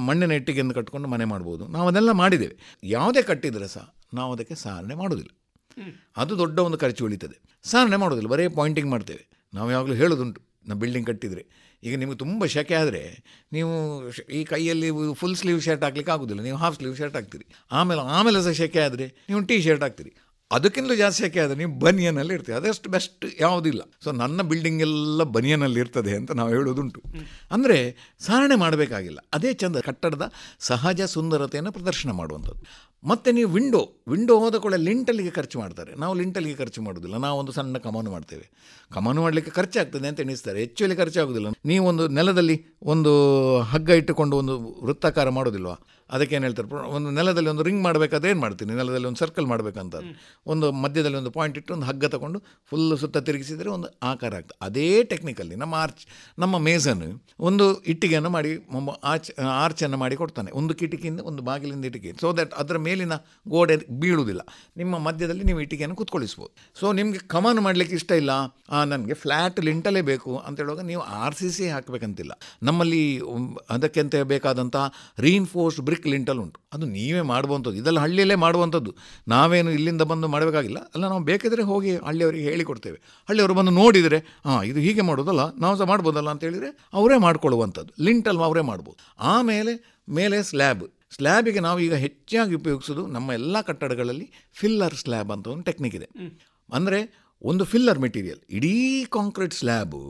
ಮಣ್ಣಿನ ಇಟ್ಟಿಗೆಯನ್ನು ಕಟ್ಕೊಂಡು ಮನೆ ಮಾಡ್ಬೋದು ನಾವು ಅದೆಲ್ಲ ಮಾಡಿದ್ದೇವೆ ಯಾವುದೇ ಕಟ್ಟಿದರೆ ಸಹ ನಾವು ಅದಕ್ಕೆ ಸಾರಣೆ ಮಾಡೋದಿಲ್ಲ ಅದು ದೊಡ್ಡ ಒಂದು ಖರ್ಚು ಉಳಿತದೆ ಸಾರಣೆ ಮಾಡೋದಿಲ್ಲ ಬರೀ ಪಾಯಿಂಟಿಂಗ್ ಮಾಡ್ತೇವೆ ನಾವು ಯಾವಾಗಲೂ ಹೇಳೋದುಂಟು ನಮ್ಮ ಬಿಲ್ಡಿಂಗ್ ಕಟ್ಟಿದರೆ ಈಗ ನಿಮಗೆ ತುಂಬ ಶೆಕೆ ಆದರೆ ನೀವು ಈ ಕೈಯಲ್ಲಿ ಫುಲ್ ಸ್ಲೀವ್ ಶರ್ಟ್ ಹಾಕ್ಲಿಕ್ಕೆ ಆಗೋದಿಲ್ಲ ನೀವು ಹಾಫ್ ಸ್ಲೀವ್ ಶರ್ಟ್ ಹಾಕ್ತೀರಿ ಆಮೇಲೆ ಆಮೇಲೆ ಸಹ ಶೆಕೆ ಆದರೆ ನೀವು ಟೀ ಶರ್ಟ್ ಹಾಕ್ತೀರಿ ಅದಕ್ಕಿಂತ ಜಾಸ್ತಿ ಯಾಕೆ ಆದರೆ ನೀವು ಬನಿಯನಲ್ಲಿ ಇರ್ತೀವಿ ಅದಷ್ಟು ಬೆಸ್ಟ್ ಯಾವುದಿಲ್ಲ ಸೊ ನನ್ನ ಬಿಲ್ಡಿಂಗ್ ಎಲ್ಲ ಬನಿಯನಲ್ಲಿ ಇರ್ತದೆ ಅಂತ ನಾವು ಹೇಳೋದುಂಟು ಅಂದರೆ ಸಾರಣೆ ಮಾಡಬೇಕಾಗಿಲ್ಲ ಅದೇ ಚಂದ ಕಟ್ಟಡದ ಸಹಜ ಸುಂದರತೆಯನ್ನು ಪ್ರದರ್ಶನ ಮಾಡುವಂಥದ್ದು ಮತ್ತು ನೀವು ವಿಂಡೋ ವಿಂಡೋ ಹೋದ ಕೂಡ ಲಿಂಟಲ್ಲಿಗೆ ಖರ್ಚು ಮಾಡ್ತಾರೆ ನಾವು ಲಿಂಟಲ್ಲಿಗೆ ಖರ್ಚು ಮಾಡೋದಿಲ್ಲ ನಾವು ಒಂದು ಸಣ್ಣ ಕಮಾನು ಮಾಡ್ತೇವೆ ಕಮಾನು ಮಾಡಲಿಕ್ಕೆ ಖರ್ಚಾಗ್ತದೆ ಅಂತ ಎಣಿಸ್ತಾರೆ ಹೆಚ್ಚುವಲ್ಲಿ ಖರ್ಚಾಗೋದಿಲ್ಲ ನೀವು ಒಂದು ನೆಲದಲ್ಲಿ ಒಂದು ಹಗ್ಗ ಇಟ್ಟುಕೊಂಡು ಒಂದು ವೃತ್ತಾಕಾರ ಮಾಡೋದಿಲ್ವಾ ಅದಕ್ಕೆ ಏನು ಹೇಳ್ತಾರೆ ಒಂದು ನೆಲದಲ್ಲಿ ಒಂದು ರಿಂಗ್ ಮಾಡಬೇಕಾದ್ರೆ ಏನು ಮಾಡ್ತೀನಿ ನೆಲದಲ್ಲಿ ಒಂದು ಸರ್ಕಲ್ ಮಾಡಬೇಕಂತ ಒಂದು ಮಧ್ಯದಲ್ಲಿ ಒಂದು ಪಾಯಿಂಟ್ ಇಟ್ಟು ಒಂದು ಹಗ್ಗ ತಗೊಂಡು ಫುಲ್ ಸುತ್ತ ತಿರುಗಿಸಿದರೆ ಒಂದು ಆಕಾರ ಆಗ್ತದೆ ಅದೇ ಟೆಕ್ನಿಕಲ್ಲಿ ನಮ್ಮ ಆರ್ಚ್ ನಮ್ಮ ಮೇಸನ್ ಒಂದು ಇಟ್ಟಿಗೆಯನ್ನು ಮಾಡಿ ಆರ್ಚ್ ಆರ್ಚನ್ನು ಮಾಡಿ ಕೊಡ್ತಾನೆ ಒಂದು ಕಿಟಕಿಯಿಂದ ಒಂದು ಬಾಗಿಲಿಂದ ಇಟ್ಟಿಗೆ ಸೊ ದ್ಯಾಟ್ ಅದರ ಮೇಲಿನ ಗೋಡೆ ಬೀಳುವುದಿಲ್ಲ ನಿಮ್ಮ ಮಧ್ಯದಲ್ಲಿ ನೀವು ಇಟ್ಟಿಗೆಯನ್ನು ಕುತ್ಕೊಳ್ಳಿಸ್ಬೋದು ಸೊ ನಿಮಗೆ ಕಮನ್ ಮಾಡಲಿಕ್ಕೆ ಇಷ್ಟ ಇಲ್ಲ ನನಗೆ ಫ್ಲ್ಯಾಟ್ ಲಿಂಟಲೇ ಬೇಕು ಅಂತ ನೀವು ಆರ್ ಸಿ ಸಿ ಹಾಕಬೇಕಂತಿಲ್ಲ ನಮ್ಮಲ್ಲಿ ಅದಕ್ಕೆ ಬೇಕಾದಂಥ ರೀನ್ಫೋರ್ಸ್ಡ್ ಬ್ರಿಕ್ ಲಿಂಟಲ್ ಉಂಟು ಅದು ನೀವೇ ಮಾಡುವಂಥದ್ದು ಇದೆಲ್ಲ ಹಳ್ಳಿಯಲ್ಲೇ ಮಾಡುವಂಥದ್ದು ನಾವೇನು ಇಲ್ಲಿಂದ ಬಂದು ಮಾಡಬೇಕಾಗಿಲ್ಲ ಅಲ್ಲ ನಾವು ಬೇಕಿದ್ರೆ ಹೋಗಿ ಹಳ್ಳಿಯವರಿಗೆ ಹೇಳಿಕೊಡ್ತೇವೆ ಹಳ್ಳಿಯವರು ಬಂದು ನೋಡಿದರೆ ಹಾಂ ಇದು ಹೀಗೆ ಮಾಡೋದಲ್ಲ ನಾವು ಸಹ ಮಾಡ್ಬೋದಲ್ಲ ಅಂತ ಹೇಳಿದರೆ ಅವರೇ ಮಾಡ್ಕೊಳ್ಳುವಂಥದ್ದು ಲಿಂಟಲ್ ಅವರೇ ಮಾಡ್ಬೋದು ಆಮೇಲೆ ಮೇಲೆ ಸ್ಲ್ಯಾಬ್ ಸ್ಲ್ಯಾಬಿಗೆ ನಾವು ಈಗ ಹೆಚ್ಚಾಗಿ ಉಪಯೋಗಿಸೋದು ನಮ್ಮ ಎಲ್ಲ ಕಟ್ಟಡಗಳಲ್ಲಿ ಫಿಲ್ಲರ್ ಸ್ಲ್ಯಾಬ್ ಅಂತ ಒಂದು ಟೆಕ್ನಿಕ್ ಇದೆ ಅಂದರೆ ಒಂದು ಫಿಲ್ಲರ್ ಮೆಟೀರಿಯಲ್ ಇಡೀ ಕಾಂಕ್ರೀಟ್ ಸ್ಲ್ಯಾಬು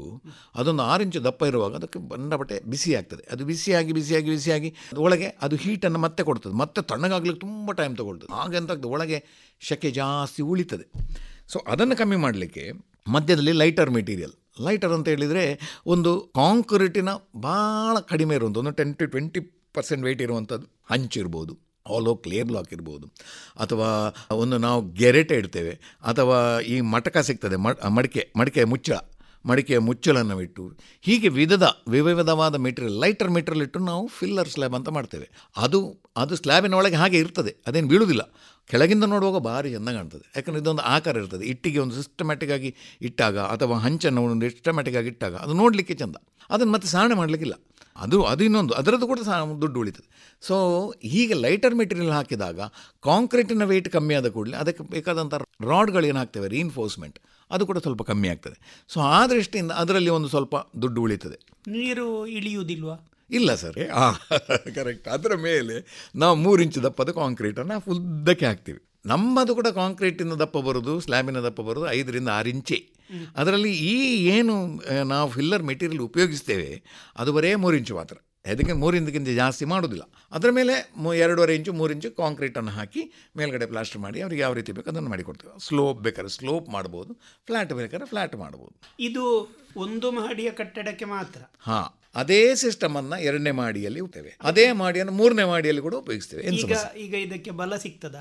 ಅದೊಂದು ಆರು ಇಂಚು ದಪ್ಪ ಇರುವಾಗ ಅದಕ್ಕೆ ಬಂದಬಟ್ಟೆ ಬಿಸಿ ಆಗ್ತದೆ ಅದು ಬಿಸಿಯಾಗಿ ಬಿಸಿಯಾಗಿ ಬಿಸಿಯಾಗಿ ಒಳಗೆ ಅದು ಹೀಟನ್ನು ಮತ್ತೆ ಕೊಡ್ತದೆ ಮತ್ತೆ ತಣ್ಣಗಾಗ್ಲಿಕ್ಕೆ ತುಂಬ ಟೈಮ್ ತೊಗೊಳ್ತದೆ ಅಂತ ಒಳಗೆ ಶೆಕೆ ಜಾಸ್ತಿ ಉಳಿತದೆ ಸೊ ಅದನ್ನು ಕಮ್ಮಿ ಮಾಡಲಿಕ್ಕೆ ಮಧ್ಯದಲ್ಲಿ ಲೈಟರ್ ಮೆಟೀರಿಯಲ್ ಲೈಟರ್ ಅಂತ ಹೇಳಿದರೆ ಒಂದು ಕಾಂಕ್ರೀಟಿನ ಭಾಳ ಕಡಿಮೆ ಇರುವಂಥ ಒಂದು ten to twenty percent weight ಇರುವಂಥದ್ದು ಹಂಚಿರ್ಬೋದು ಹಾಲೋ ಕ್ಲಿಯರ್ ಲಾಕ್ ಇರ್ಬೋದು ಅಥವಾ ಒಂದು ನಾವು ಗೆರೆಟೆ ಇಡ್ತೇವೆ ಅಥವಾ ಈ ಮಟಕ ಸಿಗ್ತದೆ ಮಡಿಕೆ ಮಡಿಕೆ ಮುಚ್ಚಳ ಮಡಿಕೆಯ ಮುಚ್ಚಳನ್ನು ಇಟ್ಟು ಹೀಗೆ ವಿಧದ ವಿವಿಧವಾದ ಮೆಟೀರಿಯಲ್ ಲೈಟರ್ ಮೆಟೀರಿಯಲ್ ಇಟ್ಟು ನಾವು ಫಿಲ್ಲರ್ ಸ್ಲ್ಯಾಬ್ ಅಂತ ಮಾಡ್ತೇವೆ ಅದು ಅದು ಸ್ಲ್ಯಾಬಿನ ಒಳಗೆ ಹಾಗೆ ಇರ್ತದೆ ಅದೇನು ಬೀಳುವುದಿಲ್ಲ ಕೆಳಗಿಂದ ನೋಡುವಾಗ ಭಾರಿ ಚೆಂದ ಕಾಣ್ತದೆ ಯಾಕಂದರೆ ಇದೊಂದು ಆಕಾರ ಇರ್ತದೆ ಇಟ್ಟಿಗೆ ಒಂದು ಸಿಸ್ಟಮ್ಯಾಟಿಕ್ ಆಗಿ ಇಟ್ಟಾಗ ಅಥವಾ ಹಂಚನ್ನು ಒಂದು ಸಿಸ್ಟಮ್ಯಾಟಿಕ್ ಆಗಿ ಇಟ್ಟಾಗ ಅದು ನೋಡಲಿಕ್ಕೆ ಚೆಂದ ಅದನ್ನು ಮತ್ತೆ ಸಾರಣೆ ಮಾಡಲಿಕ್ಕಿಲ್ಲ ಅದು ಅದು ಇನ್ನೊಂದು ಅದರದ್ದು ಕೂಡ ಸಹ ದುಡ್ಡು ಉಳಿತದೆ ಸೊ ಹೀಗೆ ಲೈಟರ್ ಮೆಟೀರಿಯಲ್ ಹಾಕಿದಾಗ ಕಾಂಕ್ರೀಟಿನ ವೆಯ್ಟ್ ಕಮ್ಮಿ ಆದ ಕೂಡಲೇ ಅದಕ್ಕೆ ಬೇಕಾದಂಥ ರಾಡ್ಗಳು ಏನಾಗ್ತವೆ ರೀಇನ್ಫೋರ್ಸ್ಮೆಂಟ್ ಅದು ಕೂಡ ಸ್ವಲ್ಪ ಕಮ್ಮಿ ಆಗ್ತದೆ ಸೊ ಆ ದೃಷ್ಟಿಯಿಂದ ಅದರಲ್ಲಿ ಒಂದು ಸ್ವಲ್ಪ ದುಡ್ಡು ಉಳಿತದೆ ನೀರು ಇಳಿಯುವುದಿಲ್ವಾ ಇಲ್ಲ ಸರ್ ಹಾಂ ಕರೆಕ್ಟ್ ಅದರ ಮೇಲೆ ನಾವು ಮೂರು ಇಂಚು ದಪ್ಪದ ಕಾಂಕ್ರೀಟನ್ನು ಉದ್ದಕ್ಕೆ ಹಾಕ್ತೀವಿ ನಮ್ಮದು ಕೂಡ ಕಾಂಕ್ರೀಟಿಂದ ದಪ್ಪ ಬರೋದು ಸ್ಲ್ಯಾಬಿನ ದಪ್ಪ ಬರೋದು ಐದರಿಂದ ಆರು ಇಂಚೇ ಅದರಲ್ಲಿ ಈ ಏನು ನಾವು ಫಿಲ್ಲರ್ ಮೆಟೀರಿಯಲ್ ಉಪಯೋಗಿಸ್ತೇವೆ ಅದು ಬರೇ ಮೂರು ಇಂಚು ಮಾತ್ರ ಅದಕ್ಕೆ ಮೂರಿಂದಕ್ಕಿಂತ ಜಾಸ್ತಿ ಮಾಡೋದಿಲ್ಲ ಅದರ ಮೇಲೆ ಎರಡೂವರೆ ಇಂಚು ಮೂರು ಇಂಚು ಕಾಂಕ್ರೀಟನ್ನು ಹಾಕಿ ಮೇಲ್ಗಡೆ ಪ್ಲಾಸ್ಟರ್ ಮಾಡಿ ಅವ್ರಿಗೆ ಯಾವ ರೀತಿ ಬೇಕು ಅದನ್ನು ಮಾಡಿಕೊಡ್ತೇವೆ ಸ್ಲೋಪ್ ಬೇಕಾದ್ರೆ ಸ್ಲೋಪ್ ಮಾಡ್ಬೋದು ಫ್ಲ್ಯಾಟ್ ಬೇಕಾದ್ರೆ ಫ್ಲ್ಯಾಟ್ ಮಾಡ್ಬೋದು ಇದು ಒಂದು ಮಹಡಿಯ ಕಟ್ಟಡಕ್ಕೆ ಮಾತ್ರ ಹಾಂ ಅದೇ ಸಿಸ್ಟಮ್ ಅನ್ನ ಎರಡನೇ ಮಾಡಿಯಲ್ಲಿ ಹೋಗ್ತೇವೆ ಅದೇ ಮಾಡಿಯನ್ನು ಮೂರನೇ ಮಾಡಿಯಲ್ಲಿ ಕೂಡ ಉಪಯೋಗಿಸ್ತೇವೆ ಈಗ ಇದಕ್ಕೆ ಬಲ ಸಿಗ್ತದ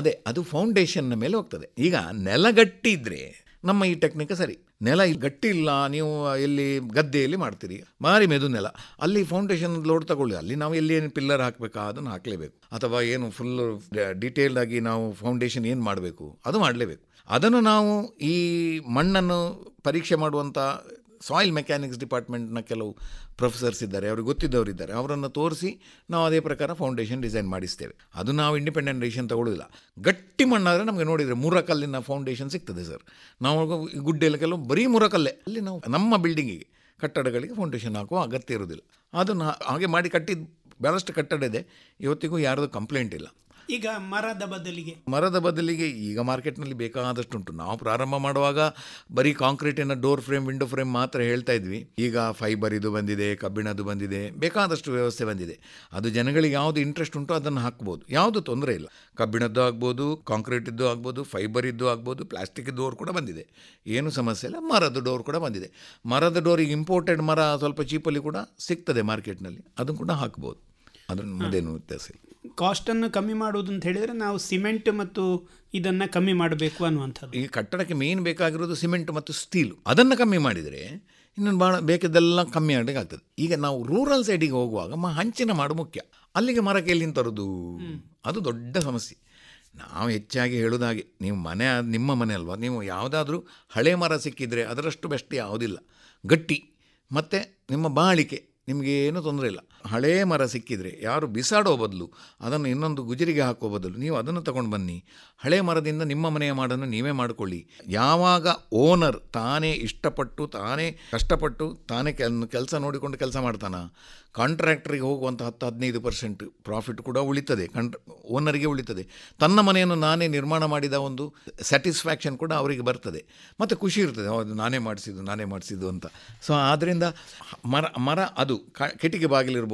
ಅದೇ ಅದು ಫೌಂಡೇಶನ್ ಮೇಲೆ ಹೋಗ್ತದೆ ಈಗ ನೆಲಗಟ್ಟಿದ್ರೆ ನಮ್ಮ ಈ ಟೆಕ್ನಿಕ್ ಸರಿ ನೆಲ ಇಲ್ಲಿ ಗಟ್ಟಿ ಇಲ್ಲ ನೀವು ಇಲ್ಲಿ ಗದ್ದೆಯಲ್ಲಿ ಮಾಡ್ತೀರಿ ಮಾರಿ ಮೆದು ನೆಲ ಅಲ್ಲಿ ಫೌಂಡೇಶನ್ ಲೋಡ್ ತಗೊಳ್ಳಿ ಅಲ್ಲಿ ನಾವು ಎಲ್ಲಿ ಏನು ಪಿಲ್ಲರ್ ಹಾಕಬೇಕಾ ಅದನ್ನು ಹಾಕಲೇಬೇಕು ಅಥವಾ ಏನು ಫುಲ್ ಡೀಟೇಲ್ಡ್ ಆಗಿ ನಾವು ಫೌಂಡೇಶನ್ ಏನು ಮಾಡಬೇಕು ಅದು ಮಾಡಲೇಬೇಕು ಅದನ್ನು ನಾವು ಈ ಮಣ್ಣನ್ನು ಪರೀಕ್ಷೆ ಮಾಡುವಂಥ ಸಾಯಿಲ್ ಮೆಕ್ಯಾನಿಕ್ಸ್ ಡಿಪಾರ್ಟ್ಮೆಂಟ್ನ ಕೆಲವು ಪ್ರೊಫೆಸರ್ಸ್ ಇದ್ದಾರೆ ಅವ್ರಿಗೆ ಗೊತ್ತಿದ್ದವರು ಇದ್ದಾರೆ ಅವರನ್ನು ತೋರಿಸಿ ನಾವು ಅದೇ ಪ್ರಕಾರ ಫೌಂಡೇಶನ್ ಡಿಸೈನ್ ಮಾಡಿಸ್ತೇವೆ ಅದು ನಾವು ಇಂಡಿಪೆಂಡೆಂಟ್ ಡಿಸಿಷನ್ ತಗೊಳ್ಳೋದಿಲ್ಲ ಗಟ್ಟಿ ಮಣ್ಣಾದರೆ ನಮಗೆ ನೋಡಿದರೆ ಮೂರಕಲ್ಲಿನ ಫೌಂಡೇಶನ್ ಸಿಗ್ತದೆ ಸರ್ ನಾವು ಗುಡ್ಡೆಲ್ಲ ಕೆಲವು ಬರೀ ಮೂರಕಲ್ಲೇ ಅಲ್ಲಿ ನಾವು ನಮ್ಮ ಬಿಲ್ಡಿಂಗಿಗೆ ಕಟ್ಟಡಗಳಿಗೆ ಫೌಂಡೇಶನ್ ಹಾಕುವ ಅಗತ್ಯ ಇರೋದಿಲ್ಲ ಅದನ್ನು ಹಾಗೆ ಮಾಡಿ ಕಟ್ಟಿದ ಭಾಳಷ್ಟು ಕಟ್ಟಡ ಇದೆ ಇವತ್ತಿಗೂ ಯಾರದೂ ಕಂಪ್ಲೇಂಟ್ ಇಲ್ಲ ಈಗ ಮರದ ಬದಲಿಗೆ ಮರದ ಬದಲಿಗೆ ಈಗ ಮಾರ್ಕೆಟ್ನಲ್ಲಿ ಬೇಕಾದಷ್ಟು ಉಂಟು ನಾವು ಪ್ರಾರಂಭ ಮಾಡುವಾಗ ಬರೀ ಕಾಂಕ್ರೀಟಿನ ಡೋರ್ ಫ್ರೇಮ್ ವಿಂಡೋ ಫ್ರೇಮ್ ಮಾತ್ರ ಹೇಳ್ತಾ ಇದ್ವಿ ಈಗ ಫೈಬರ್ ಇದು ಬಂದಿದೆ ಕಬ್ಬಿಣದು ಬಂದಿದೆ ಬೇಕಾದಷ್ಟು ವ್ಯವಸ್ಥೆ ಬಂದಿದೆ ಅದು ಜನಗಳಿಗೆ ಯಾವುದು ಇಂಟ್ರೆಸ್ಟ್ ಉಂಟು ಅದನ್ನು ಹಾಕ್ಬೋದು ಯಾವುದು ತೊಂದರೆ ಇಲ್ಲ ಕಬ್ಬಿಣದ್ದು ಆಗ್ಬೋದು ಇದ್ದು ಆಗ್ಬೋದು ಫೈಬರ್ ಇದ್ದು ಆಗ್ಬೋದು ಪ್ಲಾಸ್ಟಿಕ್ ಡೋರ್ ಕೂಡ ಬಂದಿದೆ ಏನು ಸಮಸ್ಯೆ ಇಲ್ಲ ಮರದ ಡೋರ್ ಕೂಡ ಬಂದಿದೆ ಮರದ ಡೋರ್ ಇಂಪೋರ್ಟೆಡ್ ಮರ ಸ್ವಲ್ಪ ಚೀಪಲ್ಲಿ ಕೂಡ ಸಿಗ್ತದೆ ಮಾರ್ಕೆಟ್ನಲ್ಲಿ ಅದನ್ನು ಕೂಡ ಹಾಕ್ಬೋದು ಅದನ್ನು ಮುಂದೇನು ವ್ಯತ್ಯಾಸ ಇಲ್ಲ ಕಾಸ್ಟನ್ನು ಕಮ್ಮಿ ಮಾಡುವುದು ಅಂತ ಹೇಳಿದರೆ ನಾವು ಸಿಮೆಂಟ್ ಮತ್ತು ಇದನ್ನು ಕಮ್ಮಿ ಮಾಡಬೇಕು ಅನ್ನುವಂಥದ್ದು ಈ ಕಟ್ಟಡಕ್ಕೆ ಮೇನ್ ಬೇಕಾಗಿರೋದು ಸಿಮೆಂಟ್ ಮತ್ತು ಸ್ಟೀಲು ಅದನ್ನು ಕಮ್ಮಿ ಮಾಡಿದರೆ ಇನ್ನೊಂದು ಭಾಳ ಬೇಕಿದ್ದೆಲ್ಲ ಕಮ್ಮಿ ಆಗಲಿಕ್ಕೆ ಆಗ್ತದೆ ಈಗ ನಾವು ರೂರಲ್ ಸೈಡಿಗೆ ಹೋಗುವಾಗ ಮ ಹಂಚಿನ ಮಾಡು ಮುಖ್ಯ ಅಲ್ಲಿಗೆ ಮರಕ್ಕೆ ಎಲ್ಲಿಂದ ತರೋದು ಅದು ದೊಡ್ಡ ಸಮಸ್ಯೆ ನಾವು ಹೆಚ್ಚಾಗಿ ಹೇಳೋದಾಗಿ ನೀವು ಮನೆ ನಿಮ್ಮ ಮನೆ ಅಲ್ವಾ ನೀವು ಯಾವುದಾದ್ರೂ ಹಳೆ ಮರ ಸಿಕ್ಕಿದರೆ ಅದರಷ್ಟು ಬೆಸ್ಟ್ ಯಾವುದಿಲ್ಲ ಗಟ್ಟಿ ಮತ್ತು ನಿಮ್ಮ ಬಾಳಿಕೆ ನಿಮಗೇನು ತೊಂದರೆ ಇಲ್ಲ ಹಳೇ ಮರ ಸಿಕ್ಕಿದರೆ ಯಾರು ಬಿಸಾಡೋ ಬದಲು ಅದನ್ನು ಇನ್ನೊಂದು ಗುಜರಿಗೆ ಹಾಕೋ ಬದಲು ನೀವು ಅದನ್ನು ತಗೊಂಡು ಬನ್ನಿ ಹಳೆ ಮರದಿಂದ ನಿಮ್ಮ ಮನೆಯ ಮಾಡನ್ನು ನೀವೇ ಮಾಡಿಕೊಳ್ಳಿ ಯಾವಾಗ ಓನರ್ ತಾನೇ ಇಷ್ಟಪಟ್ಟು ತಾನೇ ಕಷ್ಟಪಟ್ಟು ತಾನೇ ಕೆಲಸ ನೋಡಿಕೊಂಡು ಕೆಲಸ ಮಾಡ್ತಾನ ಕಾಂಟ್ರಾಕ್ಟ್ರಿಗೆ ಹೋಗುವಂಥ ಹತ್ತು ಹದಿನೈದು ಪರ್ಸೆಂಟ್ ಪ್ರಾಫಿಟ್ ಕೂಡ ಉಳಿತದೆ ಕಂಟ್ ಓನರಿಗೆ ಉಳಿತದೆ ತನ್ನ ಮನೆಯನ್ನು ನಾನೇ ನಿರ್ಮಾಣ ಮಾಡಿದ ಒಂದು ಸ್ಯಾಟಿಸ್ಫ್ಯಾಕ್ಷನ್ ಕೂಡ ಅವರಿಗೆ ಬರ್ತದೆ ಮತ್ತು ಖುಷಿ ಇರ್ತದೆ ಹೌದು ನಾನೇ ಮಾಡಿಸಿದ್ದು ನಾನೇ ಮಾಡಿಸಿದ್ದು ಅಂತ ಸೊ ಆದ್ದರಿಂದ ಮರ ಮರ ಅದು ಕ ಕಿಟಿಕಿ ಬಾಗಿಲಿರ್ಬೋದು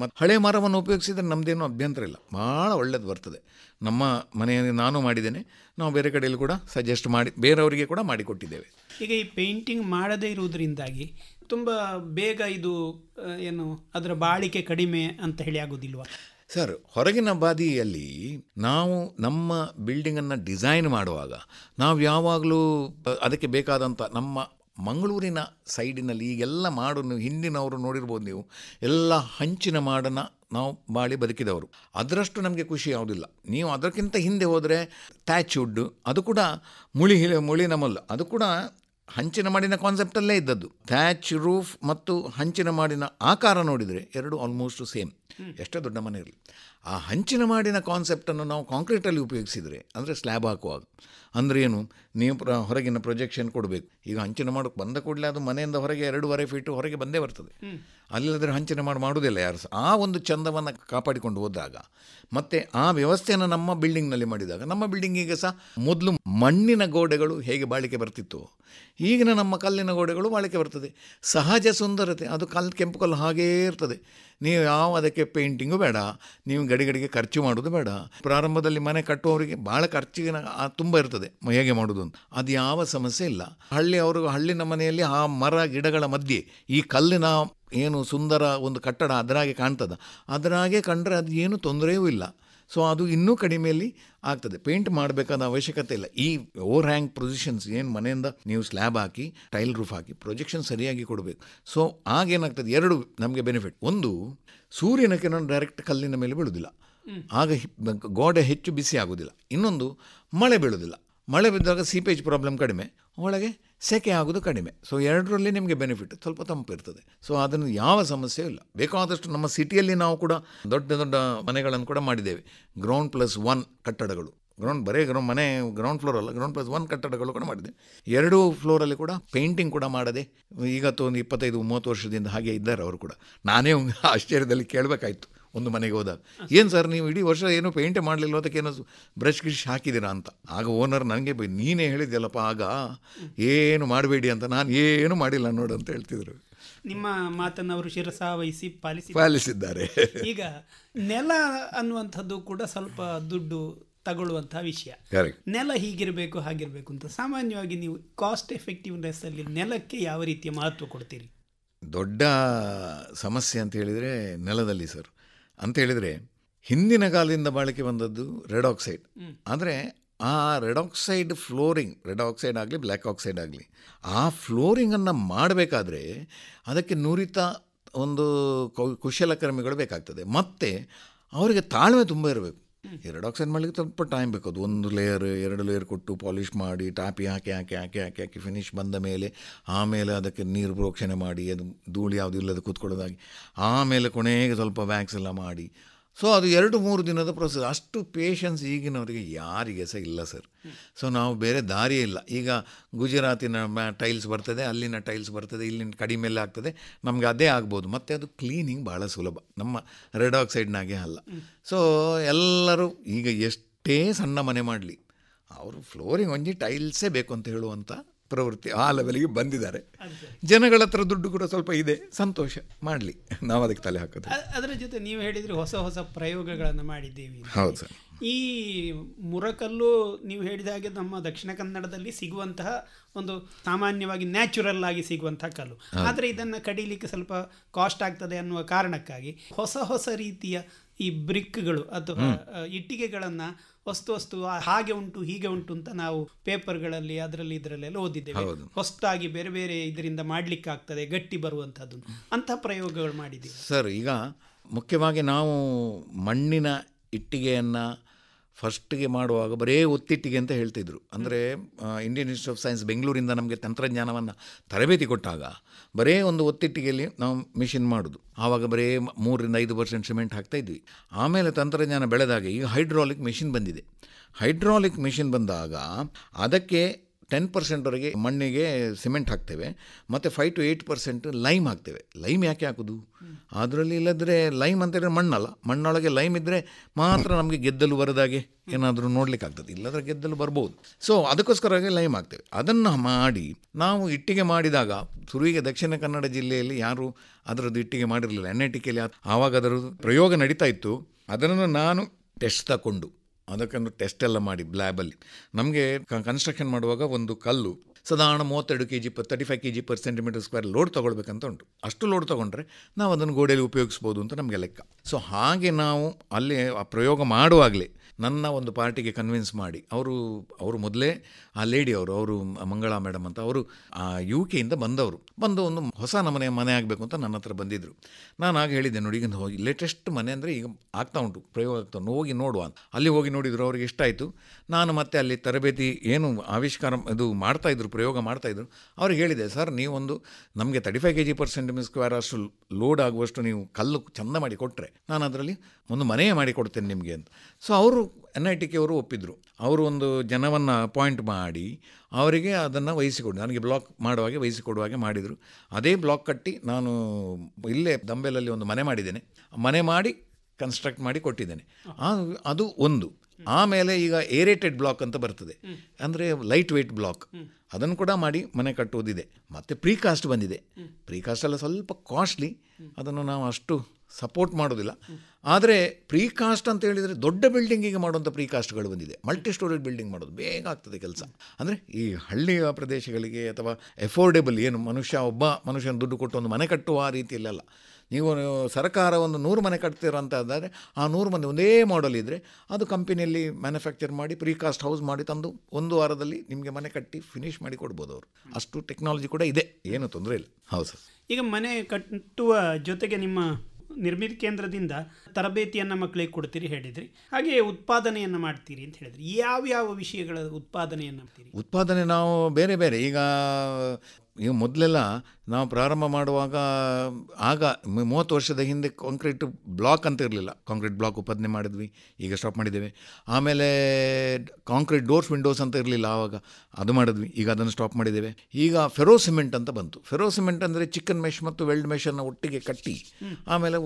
ಮತ್ತು ಹಳೆ ಮರವನ್ನು ಉಪಯೋಗಿಸಿದರೆ ನಮ್ಮದೇನು ಅಭ್ಯಂತರ ಇಲ್ಲ ಭಾಳ ಒಳ್ಳೇದು ಬರ್ತದೆ ನಮ್ಮ ಮನೆಯಲ್ಲಿ ನಾನು ಮಾಡಿದ್ದೇನೆ ನಾವು ಬೇರೆ ಕಡೆಯಲ್ಲಿ ಕೂಡ ಸಜೆಸ್ಟ್ ಮಾಡಿ ಬೇರೆಯವರಿಗೆ ಕೂಡ ಮಾಡಿಕೊಟ್ಟಿದ್ದೇವೆ ಈಗ ಈ ಪೇಂಟಿಂಗ್ ಮಾಡದೇ ಇರುವುದರಿಂದಾಗಿ ತುಂಬ ಬೇಗ ಇದು ಏನು ಅದರ ಬಾಳಿಕೆ ಕಡಿಮೆ ಅಂತ ಹೇಳಿ ಆಗೋದಿಲ್ವಾ ಸರ್ ಹೊರಗಿನ ಬಾದಿಯಲ್ಲಿ ನಾವು ನಮ್ಮ ಬಿಲ್ಡಿಂಗನ್ನು ಡಿಸೈನ್ ಮಾಡುವಾಗ ನಾವು ಯಾವಾಗಲೂ ಅದಕ್ಕೆ ಬೇಕಾದಂಥ ನಮ್ಮ ಮಂಗಳೂರಿನ ಸೈಡಿನಲ್ಲಿ ಈಗೆಲ್ಲ ಮಾಡನ್ನು ಹಿಂದಿನವರು ನೋಡಿರ್ಬೋದು ನೀವು ಎಲ್ಲ ಹಂಚಿನ ಮಾಡನ್ನು ನಾವು ಬಾಳಿ ಬದುಕಿದವರು ಅದರಷ್ಟು ನಮಗೆ ಖುಷಿ ಯಾವುದಿಲ್ಲ ನೀವು ಅದಕ್ಕಿಂತ ಹಿಂದೆ ಹೋದರೆ ವುಡ್ಡು ಅದು ಕೂಡ ಮುಳಿ ಮುಳಿ ನಮ್ಮಲ್ಲ ಅದು ಕೂಡ ಹಂಚಿನ ಮಾಡಿನ ಕಾನ್ಸೆಪ್ಟಲ್ಲೇ ಇದ್ದದ್ದು ಥ್ಯಾಚ್ ರೂಫ್ ಮತ್ತು ಹಂಚಿನ ಮಾಡಿನ ಆಕಾರ ನೋಡಿದರೆ ಎರಡು ಆಲ್ಮೋಸ್ಟ್ ಸೇಮ್ ಎಷ್ಟೇ ದೊಡ್ಡ ಮನೆ ಇರಲಿ ಆ ಹಂಚಿನ ಮಾಡಿನ ಕಾನ್ಸೆಪ್ಟನ್ನು ನಾವು ಕಾಂಕ್ರೀಟಲ್ಲಿ ಉಪಯೋಗಿಸಿದರೆ ಅಂದರೆ ಸ್ಲ್ಯಾಬ್ ಹಾಕುವಾಗ ಏನು ನೀವು ಪ್ರ ಹೊರಗಿನ ಪ್ರೊಜೆಕ್ಷನ್ ಕೊಡಬೇಕು ಈಗ ಹಂಚಿನ ಮಾಡೋಕ್ಕೆ ಬಂದ ಕೂಡಲೇ ಅದು ಮನೆಯಿಂದ ಹೊರಗೆ ಎರಡೂವರೆ ಫೀಟು ಹೊರಗೆ ಬಂದೇ ಬರ್ತದೆ ಅಲ್ಲಿಲ್ಲದ್ರೆ ಹಂಚಿನ ಮಾಡಿ ಮಾಡುವುದಿಲ್ಲ ಯಾರು ಸಹ ಆ ಒಂದು ಚಂದವನ್ನು ಕಾಪಾಡಿಕೊಂಡು ಹೋದಾಗ ಮತ್ತು ಆ ವ್ಯವಸ್ಥೆಯನ್ನು ನಮ್ಮ ಬಿಲ್ಡಿಂಗ್ನಲ್ಲಿ ಮಾಡಿದಾಗ ನಮ್ಮ ಬಿಲ್ಡಿಂಗಿಗೆ ಸಹ ಮೊದಲು ಮಣ್ಣಿನ ಗೋಡೆಗಳು ಹೇಗೆ ಬಾಳಿಕೆ ಬರ್ತಿತ್ತು ಈಗಿನ ನಮ್ಮ ಕಲ್ಲಿನ ಗೋಡೆಗಳು ಬಾಳಿಕೆ ಬರ್ತದೆ ಸಹಜ ಸುಂದರತೆ ಅದು ಕಲ್ಲು ಕೆಂಪು ಕಲ್ಲು ಹಾಗೇ ಇರ್ತದೆ ನೀವು ಯಾವ ಅದಕ್ಕೆ ಅದಕ್ಕೆ ಪೇಂಟಿಂಗು ಬೇಡ ನೀವು ಗಡಿಗಡಿಗೆ ಖರ್ಚು ಮಾಡೋದು ಬೇಡ ಪ್ರಾರಂಭದಲ್ಲಿ ಮನೆ ಕಟ್ಟುವವರಿಗೆ ಭಾಳ ಖರ್ಚಿಗೆ ತುಂಬ ಇರ್ತದೆ ಹೇಗೆ ಮಾಡೋದು ಅಂತ ಅದು ಯಾವ ಸಮಸ್ಯೆ ಇಲ್ಲ ಹಳ್ಳಿ ಅವರು ಹಳ್ಳಿನ ಮನೆಯಲ್ಲಿ ಆ ಮರ ಗಿಡಗಳ ಮಧ್ಯೆ ಈ ಕಲ್ಲಿನ ಏನು ಸುಂದರ ಒಂದು ಕಟ್ಟಡ ಅದರಾಗೆ ಕಾಣ್ತದ ಅದರಾಗೆ ಕಂಡ್ರೆ ಅದು ಏನು ತೊಂದರೆಯೂ ಇಲ್ಲ ಸೊ ಅದು ಇನ್ನೂ ಕಡಿಮೆಯಲ್ಲಿ ಆಗ್ತದೆ ಪೇಂಟ್ ಮಾಡಬೇಕಾದ ಅವಶ್ಯಕತೆ ಇಲ್ಲ ಈ ಓವರ್ ಹ್ಯಾಂಗ್ ಪೊಸಿಷನ್ಸ್ ಏನು ಮನೆಯಿಂದ ನೀವು ಸ್ಲ್ಯಾಬ್ ಹಾಕಿ ಟೈಲ್ ರೂಫ್ ಹಾಕಿ ಪ್ರೊಜೆಕ್ಷನ್ ಸರಿಯಾಗಿ ಕೊಡಬೇಕು ಸೊ ಆಗೇನಾಗ್ತದೆ ಎರಡು ನಮಗೆ ಬೆನಿಫಿಟ್ ಒಂದು ಸೂರ್ಯನ ಕಿರಣ ಡೈರೆಕ್ಟ್ ಕಲ್ಲಿನ ಮೇಲೆ ಬೀಳುವುದಿಲ್ಲ ಆಗ ಗೋಡೆ ಹೆಚ್ಚು ಬಿಸಿ ಆಗುವುದಿಲ್ಲ ಇನ್ನೊಂದು ಮಳೆ ಬೀಳುವುದಿಲ್ಲ ಮಳೆ ಬಿದ್ದಾಗ ಸೀಪೇಜ್ ಪ್ರಾಬ್ಲಮ್ ಕಡಿಮೆ ಒಳಗೆ ಸೆಕೆ ಆಗೋದು ಕಡಿಮೆ ಸೊ ಎರಡರಲ್ಲಿ ನಿಮಗೆ ಬೆನಿಫಿಟ್ ಸ್ವಲ್ಪ ತಂಪು ಇರ್ತದೆ ಸೊ ಅದನ್ನು ಯಾವ ಸಮಸ್ಯೆ ಇಲ್ಲ ಬೇಕಾದಷ್ಟು ನಮ್ಮ ಸಿಟಿಯಲ್ಲಿ ನಾವು ಕೂಡ ದೊಡ್ಡ ದೊಡ್ಡ ಮನೆಗಳನ್ನು ಕೂಡ ಮಾಡಿದ್ದೇವೆ ಗ್ರೌಂಡ್ ಪ್ಲಸ್ ಒನ್ ಕಟ್ಟಡಗಳು ಗ್ರೌಂಡ್ ಬರೀ ಗ್ರೌಂಡ್ ಮನೆ ಗ್ರೌಂಡ್ ಫ್ಲೋರ್ ಅಲ್ಲ ಗ್ರೌಂಡ್ ಪ್ಲಸ್ ಒನ್ ಕಟ್ಟಡಗಳು ಕೂಡ ಮಾಡಿದೆ ಎರಡೂ ಫ್ಲೋರಲ್ಲಿ ಕೂಡ ಪೇಂಟಿಂಗ್ ಕೂಡ ಮಾಡದೆ ಈಗತ್ತು ಒಂದು ಇಪ್ಪತ್ತೈದು ಮೂವತ್ತು ವರ್ಷದಿಂದ ಹಾಗೆ ಇದ್ದಾರೆ ಅವರು ಕೂಡ ನಾನೇ *laughs* ಆಶ್ಚರ್ಯದಲ್ಲಿ ಕೇಳಬೇಕಾಯ್ತು ಒಂದು ಮನೆಗೆ ಹೋದಾಗ ಏನು ಸರ್ ನೀವು ಇಡೀ ವರ್ಷ ಏನೂ ಪೇಂಟ್ ಮಾಡಲಿಲ್ಲ ಅದಕ್ಕೆ ಏನೋ ಬ್ರಷ್ ಗಿಶ್ ಹಾಕಿದ್ದೀರಾ ಅಂತ ಆಗ ಓನರ್ ನನಗೆ ನೀನೇ ಹೇಳಿದ್ಯಲ್ಲಪ್ಪ ಆಗ ಏನು ಮಾಡಬೇಡಿ ಅಂತ ನಾನು ಏನು ಮಾಡಿಲ್ಲ ನೋಡು ಅಂತ ಹೇಳ್ತಿದ್ರು ನಿಮ್ಮ ಮಾತನ್ನು ಅವರು ಶಿರಸ ವಹಿಸಿ ಪಾಲಿಸಿ ಪಾಲಿಸಿದ್ದಾರೆ ಈಗ ನೆಲ ಅನ್ನುವಂಥದ್ದು ಕೂಡ ಸ್ವಲ್ಪ ದುಡ್ಡು ತಗೊಳ್ಳುವಂತಹ ವಿಷಯ ನೆಲ ಹೀಗಿರಬೇಕು ಹಾಗಿರಬೇಕು ಅಂತ ಸಾಮಾನ್ಯವಾಗಿ ನೀವು ಕಾಸ್ಟ್ ಎಫೆಕ್ಟಿವ್ನೆಸ್ ಅಲ್ಲಿ ನೆಲಕ್ಕೆ ಯಾವ ರೀತಿಯ ಮಹತ್ವ ಕೊಡ್ತೀರಿ ದೊಡ್ಡ ಸಮಸ್ಯೆ ಅಂತ ಹೇಳಿದರೆ ನೆಲದಲ್ಲಿ ಸರ್ ಅಂತ ಹೇಳಿದರೆ ಹಿಂದಿನ ಕಾಲದಿಂದ ಬಾಳಿಕೆ ಬಂದದ್ದು ರೆಡ್ ಆಕ್ಸೈಡ್ ಆದರೆ ಆ red oxide flooring red oxide ಆಗಲಿ ಬ್ಲ್ಯಾಕ್ ಆಕ್ಸೈಡ್ ಆಗಲಿ ಆ ಫ್ಲೋರಿಂಗನ್ನು ಮಾಡಬೇಕಾದ್ರೆ ಅದಕ್ಕೆ ನುರಿತ ಒಂದು ಕುಶಲಕರ್ಮಿಗಳು ಬೇಕಾಗ್ತದೆ ಮತ್ತು ಅವರಿಗೆ ತಾಳ್ಮೆ ತುಂಬ ಇರಬೇಕು ಎರಡು ಮಾಡಲಿಕ್ಕೆ ಸ್ವಲ್ಪ ಟೈಮ್ ಬೇಕು ಅದು ಒಂದು ಲೇಯರ್ ಎರಡು ಲೇಯರ್ ಕೊಟ್ಟು ಪಾಲಿಷ್ ಮಾಡಿ ಟಾಪಿ ಹಾಕಿ ಹಾಕಿ ಹಾಕಿ ಹಾಕಿ ಹಾಕಿ ಫಿನಿಶ್ ಬಂದ ಮೇಲೆ ಆಮೇಲೆ ಅದಕ್ಕೆ ನೀರು ಪ್ರೋಕ್ಷಣೆ ಮಾಡಿ ಅದು ಧೂಳು ಯಾವುದೂ ಇಲ್ಲದೆ ಕೂತ್ಕೊಳ್ಳೋದಾಗಿ ಆಮೇಲೆ ಕೊನೆಗೆ ಸ್ವಲ್ಪ ವ್ಯಾಕ್ಸ್ ಎಲ್ಲ ಮಾಡಿ ಸೊ ಅದು ಎರಡು ಮೂರು ದಿನದ ಪ್ರೊಸೆಸ್ ಅಷ್ಟು ಪೇಷನ್ಸ್ ಈಗಿನವರಿಗೆ ಯಾರಿಗೆ ಸಹ ಇಲ್ಲ ಸರ್ ಸೊ ನಾವು ಬೇರೆ ದಾರಿ ಇಲ್ಲ ಈಗ ಗುಜರಾತಿನ ಟೈಲ್ಸ್ ಬರ್ತದೆ ಅಲ್ಲಿನ ಟೈಲ್ಸ್ ಬರ್ತದೆ ಇಲ್ಲಿನ ಕಡಿಮೆಲ್ಲ ಆಗ್ತದೆ ನಮಗೆ ಅದೇ ಆಗ್ಬೋದು ಮತ್ತು ಅದು ಕ್ಲೀನಿಂಗ್ ಭಾಳ ಸುಲಭ ನಮ್ಮ ರೆಡ್ ಆಕ್ಸೈಡ್ನಾಗೆ ಅಲ್ಲ ಸೊ ಎಲ್ಲರೂ ಈಗ ಎಷ್ಟೇ ಸಣ್ಣ ಮನೆ ಮಾಡಲಿ ಅವರು ಫ್ಲೋರಿಂಗ್ ಒಂಜಿ ಟೈಲ್ಸೇ ಬೇಕು ಅಂತ ಹೇಳುವಂಥ ಪ್ರವೃತ್ತಿ ಆ ಲೆವೆಲ್ಗೆ ಬಂದಿದ್ದಾರೆ ಜನಗಳ ಹತ್ರ ದುಡ್ಡು ಕೂಡ ಸ್ವಲ್ಪ ಇದೆ ಸಂತೋಷ ಮಾಡಲಿ ನಾವು ಅದಕ್ಕೆ ತಲೆ ಹಾಕೋದು ಅದರ ಜೊತೆ ನೀವು ಹೇಳಿದ್ರೆ ಹೊಸ ಹೊಸ ಪ್ರಯೋಗಗಳನ್ನು ಮಾಡಿದ್ದೀವಿ ಹೌದು ಸರ್ ಈ ಮುರಕಲ್ಲು ನೀವು ಹೇಳಿದ ಹಾಗೆ ನಮ್ಮ ದಕ್ಷಿಣ ಕನ್ನಡದಲ್ಲಿ ಸಿಗುವಂತಹ ಒಂದು ಸಾಮಾನ್ಯವಾಗಿ ನ್ಯಾಚುರಲ್ ಆಗಿ ಸಿಗುವಂತಹ ಕಲ್ಲು ಆದರೆ ಇದನ್ನು ಕಡಿಲಿಕ್ಕೆ ಸ್ವಲ್ಪ ಕಾಸ್ಟ್ ಆಗ್ತದೆ ಅನ್ನುವ ಕಾರಣಕ್ಕಾಗಿ ಹೊಸ ಹೊಸ ರೀತಿಯ ಈ ಬ್ರಿಕ್ಗಳು ಅಥವಾ ಇಟ್ಟಿಗೆಗಳನ್ನು ವಸ್ತು ವಸ್ತು ಹಾಗೆ ಉಂಟು ಹೀಗೆ ಉಂಟು ಅಂತ ನಾವು ಪೇಪರ್ಗಳಲ್ಲಿ ಅದರಲ್ಲಿ ಇದರಲ್ಲೆಲ್ಲ ಓದಿದ್ದೇವೆ ಹೊಸ್ತಾಗಿ ಬೇರೆ ಬೇರೆ ಇದರಿಂದ ಆಗ್ತದೆ ಗಟ್ಟಿ ಬರುವಂಥದ್ದು ಅಂತಹ ಪ್ರಯೋಗಗಳು ಮಾಡಿದ್ದೀವಿ ಸರ್ ಈಗ ಮುಖ್ಯವಾಗಿ ನಾವು ಮಣ್ಣಿನ ಇಟ್ಟಿಗೆಯನ್ನು ಫಸ್ಟ್ಗೆ ಮಾಡುವಾಗ ಬರೇ ಒತ್ತಿಟ್ಟಿಗೆ ಅಂತ ಹೇಳ್ತಿದ್ರು ಅಂದರೆ ಇಂಡಿಯನ್ ಇನ್ಸ್ಟಿಟ್ಯೂಟ್ ಆಫ್ ಸೈನ್ಸ್ ಬೆಂಗಳೂರಿಂದ ನಮಗೆ ತಂತ್ರಜ್ಞಾನವನ್ನು ತರಬೇತಿ ಕೊಟ್ಟಾಗ ಬರೇ ಒಂದು ಒತ್ತಿಟ್ಟಿಗೆಯಲ್ಲಿ ನಾವು ಮಿಷಿನ್ ಮಾಡೋದು ಆವಾಗ ಬರೇ ಮೂರರಿಂದ ಐದು ಪರ್ಸೆಂಟ್ ಸಿಮೆಂಟ್ ಹಾಕ್ತಾಯಿದ್ವಿ ಆಮೇಲೆ ತಂತ್ರಜ್ಞಾನ ಬೆಳೆದಾಗ ಈಗ ಹೈಡ್ರಾಲಿಕ್ ಮಿಷಿನ್ ಬಂದಿದೆ ಹೈಡ್ರಾಲಿಕ್ ಮಿಷಿನ್ ಬಂದಾಗ ಅದಕ್ಕೆ ಟೆನ್ ಪರ್ಸೆಂಟ್ವರೆಗೆ ಮಣ್ಣಿಗೆ ಸಿಮೆಂಟ್ ಹಾಕ್ತೇವೆ ಮತ್ತು five to eight percent lime ಹಾಕ್ತೇವೆ ಲೈಮ್ ಯಾಕೆ ಹಾಕೋದು ಅದರಲ್ಲಿ ಇಲ್ಲದ್ರೆ ಲೈಮ್ ಅಂತಂದರೆ ಮಣ್ಣಲ್ಲ ಮಣ್ಣೊಳಗೆ ಲೈಮ್ ಇದ್ದರೆ ಮಾತ್ರ ನಮಗೆ ಗೆದ್ದಲು ಬರೋದಾಗೆ ಏನಾದರೂ ಆಗ್ತದೆ ಇಲ್ಲದ್ರೆ ಗೆದ್ದಲು ಬರ್ಬೋದು ಸೊ ಅದಕ್ಕೋಸ್ಕರವಾಗಿ ಲೈಮ್ ಹಾಕ್ತೇವೆ ಅದನ್ನು ಮಾಡಿ ನಾವು ಇಟ್ಟಿಗೆ ಮಾಡಿದಾಗ ಶುರುವಿಗೆ ದಕ್ಷಿಣ ಕನ್ನಡ ಜಿಲ್ಲೆಯಲ್ಲಿ ಯಾರೂ ಅದರದ್ದು ಇಟ್ಟಿಗೆ ಮಾಡಿರಲಿಲ್ಲ ಎನ್ ಐ ಟಿ ಆವಾಗ ಅದರದ್ದು ಪ್ರಯೋಗ ನಡೀತಾ ಇತ್ತು ಅದನ್ನು ನಾನು ಟೆಸ್ಟ್ ತಗೊಂಡು ಅದಕ್ಕೊಂದು ಟೆಸ್ಟ್ ಎಲ್ಲ ಮಾಡಿ ಬ್ಲ್ಯಾಬಲ್ಲಿ ನಮಗೆ ಕನ್ಸ್ಟ್ರಕ್ಷನ್ ಮಾಡುವಾಗ ಒಂದು ಕಲ್ಲು ಸಾಧಾರಣ ಮೂವತ್ತೆರಡು K G per thirty five K G per centimetre square load ತೊಗೊಳ್ಬೇಕಂತ ಉಂಟು ಅಷ್ಟು ಲೋಡ್ ತೊಗೊಂಡ್ರೆ ನಾವು ಅದನ್ನು ಗೋಡೆಯಲ್ಲಿ ಉಪಯೋಗಿಸ್ಬೋದು ಅಂತ ನಮಗೆ ಲೆಕ್ಕ ಸೊ ಹಾಗೆ ನಾವು ಅಲ್ಲಿ ಆ ಪ್ರಯೋಗ ಮಾಡುವಾಗಲೇ ನನ್ನ ಒಂದು ಪಾರ್ಟಿಗೆ ಕನ್ವಿನ್ಸ್ ಮಾಡಿ ಅವರು ಅವರು ಮೊದಲೇ ಆ ಲೇಡಿ ಅವರು ಅವರು ಮಂಗಳಾ ಮೇಡಮ್ ಅಂತ ಅವರು ಆ ಯು ಕೆಯಿಂದ ಬಂದವರು ಬಂದು ಒಂದು ಹೊಸ ನಮನೆ ಮನೆ ಆಗಬೇಕು ಅಂತ ನನ್ನ ಹತ್ರ ಬಂದಿದ್ದರು ನಾನು ಆಗ ಹೇಳಿದ್ದೆ ನೋಡಿ ಈಗ ಹೋಗಿ ಲೇಟೆಸ್ಟ್ ಮನೆ ಅಂದರೆ ಈಗ ಆಗ್ತಾ ಉಂಟು ಪ್ರಯೋಗ ಆಗ್ತಾ ಹೋಗಿ ನೋಡುವ ಅಂತ ಅಲ್ಲಿ ಹೋಗಿ ನೋಡಿದರು ಅವ್ರಿಗೆ ಆಯಿತು ನಾನು ಮತ್ತೆ ಅಲ್ಲಿ ತರಬೇತಿ ಏನು ಆವಿಷ್ಕಾರ ಇದು ಮಾಡ್ತಾಯಿದ್ರು ಪ್ರಯೋಗ ಮಾಡ್ತಾಯಿದ್ರು ಅವ್ರಿಗೆ ಹೇಳಿದೆ ಸರ್ ನೀವೊಂದು ನಮಗೆ thirty five K G per centimetre square ಅಷ್ಟು ಲೋಡ್ ಆಗುವಷ್ಟು ನೀವು ಕಲ್ಲು ಚೆಂದ ಮಾಡಿ ಕೊಟ್ಟರೆ ನಾನು ಅದರಲ್ಲಿ ಒಂದು ಮನೆಯೇ ಮಾಡಿ ಕೊಡ್ತೇನೆ ನಿಮಗೆ ಅಂತ ಸೊ ಅವರು ಎನ್ ಐ ಟಿ ಕೆ ಅವರು ಒಪ್ಪಿದ್ರು ಅವರು ಒಂದು ಜನವನ್ನು ಅಪಾಯಿಂಟ್ ಮಾಡಿ ಅವರಿಗೆ ಅದನ್ನು ವಹಿಸಿಕೊಡು ನನಗೆ ಬ್ಲಾಕ್ ಮಾಡುವಾಗೆ ವಹಿಸಿಕೊಡುವಾಗೆ ಮಾಡಿದರು ಅದೇ ಬ್ಲಾಕ್ ಕಟ್ಟಿ ನಾನು ಇಲ್ಲೇ ದಂಬೆಲಲ್ಲಿ ಒಂದು ಮನೆ ಮಾಡಿದ್ದೇನೆ ಮನೆ ಮಾಡಿ ಕನ್ಸ್ಟ್ರಕ್ಟ್ ಮಾಡಿ ಕೊಟ್ಟಿದ್ದೇನೆ ಅದು ಒಂದು ಆಮೇಲೆ ಈಗ ಏರೇಟೆಡ್ ಬ್ಲಾಕ್ ಅಂತ ಬರ್ತದೆ ಅಂದರೆ ಲೈಟ್ ವೆಯ್ಟ್ ಬ್ಲಾಕ್ ಅದನ್ನು ಕೂಡ ಮಾಡಿ ಮನೆ ಕಟ್ಟುವುದಿದೆ ಮತ್ತು ಪ್ರೀಕಾಸ್ಟ್ ಬಂದಿದೆ ಪ್ರೀಕಾಸ್ಟ್ ಎಲ್ಲ ಸ್ವಲ್ಪ ಕಾಸ್ಟ್ಲಿ ಅದನ್ನು ನಾವು ಅಷ್ಟು ಸಪೋರ್ಟ್ ಮಾಡೋದಿಲ್ಲ ಆದರೆ ಪ್ರೀಕಾಸ್ಟ್ ಅಂತ ಹೇಳಿದರೆ ದೊಡ್ಡ ಬಿಲ್ಡಿಂಗಿಗೆ ಮಾಡುವಂಥ ಪ್ರೀಕಾಸ್ಟ್ಗಳು ಬಂದಿದೆ ಮಲ್ಟಿ ಸ್ಟೋರೇಜ್ ಬಿಲ್ಡಿಂಗ್ ಮಾಡೋದು ಬೇಗ ಆಗ್ತದೆ ಕೆಲಸ ಅಂದರೆ ಈ ಹಳ್ಳಿಯ ಪ್ರದೇಶಗಳಿಗೆ ಅಥವಾ ಎಫೋರ್ಡೆಬಲ್ ಏನು ಮನುಷ್ಯ ಒಬ್ಬ ಮನುಷ್ಯನ ದುಡ್ಡು ಕೊಟ್ಟು ಒಂದು ಮನೆ ಕಟ್ಟುವ ಆ ರೀತಿಯಲ್ಲ ನೀವು ಸರ್ಕಾರ ಒಂದು ನೂರು ಮನೆ ಅಂತ ಅಂದರೆ ಆ ನೂರು ಮಂದಿ ಒಂದೇ ಮಾಡಲ್ ಇದ್ದರೆ ಅದು ಕಂಪನಿಯಲ್ಲಿ ಮ್ಯಾನುಫ್ಯಾಕ್ಚರ್ ಮಾಡಿ ಪ್ರೀಕಾಸ್ಟ್ ಹೌಸ್ ಮಾಡಿ ತಂದು ಒಂದು ವಾರದಲ್ಲಿ ನಿಮಗೆ ಮನೆ ಕಟ್ಟಿ ಫಿನಿಶ್ ಮಾಡಿ ಕೊಡ್ಬೋದು ಅವರು ಅಷ್ಟು ಟೆಕ್ನಾಲಜಿ ಕೂಡ ಇದೆ ಏನು ತೊಂದರೆ ಇಲ್ಲ ಹೌದು ಸರ್ ಈಗ ಮನೆ ಕಟ್ಟುವ ಜೊತೆಗೆ ನಿಮ್ಮ ನಿರ್ಮಿತ ಕೇಂದ್ರದಿಂದ ತರಬೇತಿಯನ್ನು ಮಕ್ಕಳಿಗೆ ಕೊಡ್ತೀರಿ ಹೇಳಿದ್ರಿ ಹಾಗೆ ಉತ್ಪಾದನೆಯನ್ನ ಮಾಡ್ತೀರಿ ಅಂತ ಹೇಳಿದ್ರಿ ಯಾವ ಯಾವ ವಿಷಯಗಳ ಉತ್ಪಾದನೆಯನ್ನು ಮಾಡ್ತೀರಿ ಉತ್ಪಾದನೆ ನಾವು ಬೇರೆ ಬೇರೆ ಈಗ ಈಗ ಮೊದಲೆಲ್ಲ ನಾವು ಪ್ರಾರಂಭ ಮಾಡುವಾಗ ಆಗ ಮೂವತ್ತು ವರ್ಷದ ಹಿಂದೆ ಕಾಂಕ್ರೀಟ್ ಬ್ಲಾಕ್ ಅಂತ ಇರಲಿಲ್ಲ ಕಾಂಕ್ರೀಟ್ ಬ್ಲಾಕ್ ಉತ್ಪಾದನೆ ಮಾಡಿದ್ವಿ ಈಗ ಸ್ಟಾಪ್ ಮಾಡಿದ್ದೇವೆ ಆಮೇಲೆ ಕಾಂಕ್ರೀಟ್ ಡೋರ್ಸ್ ವಿಂಡೋಸ್ ಅಂತ ಇರಲಿಲ್ಲ ಆವಾಗ ಅದು ಮಾಡಿದ್ವಿ ಈಗ ಅದನ್ನು ಸ್ಟಾಪ್ ಮಾಡಿದ್ದೇವೆ ಈಗ ಫೆರೋ ಸಿಮೆಂಟ್ ಅಂತ ಬಂತು ಫೆರೋ ಸಿಮೆಂಟ್ ಅಂದರೆ ಚಿಕನ್ ಮೆಷ್ ಮತ್ತು ವೆಲ್ಡ್ ಮೆಷನ್ನು ಒಟ್ಟಿಗೆ ಕಟ್ಟಿ ಆಮೇಲೆ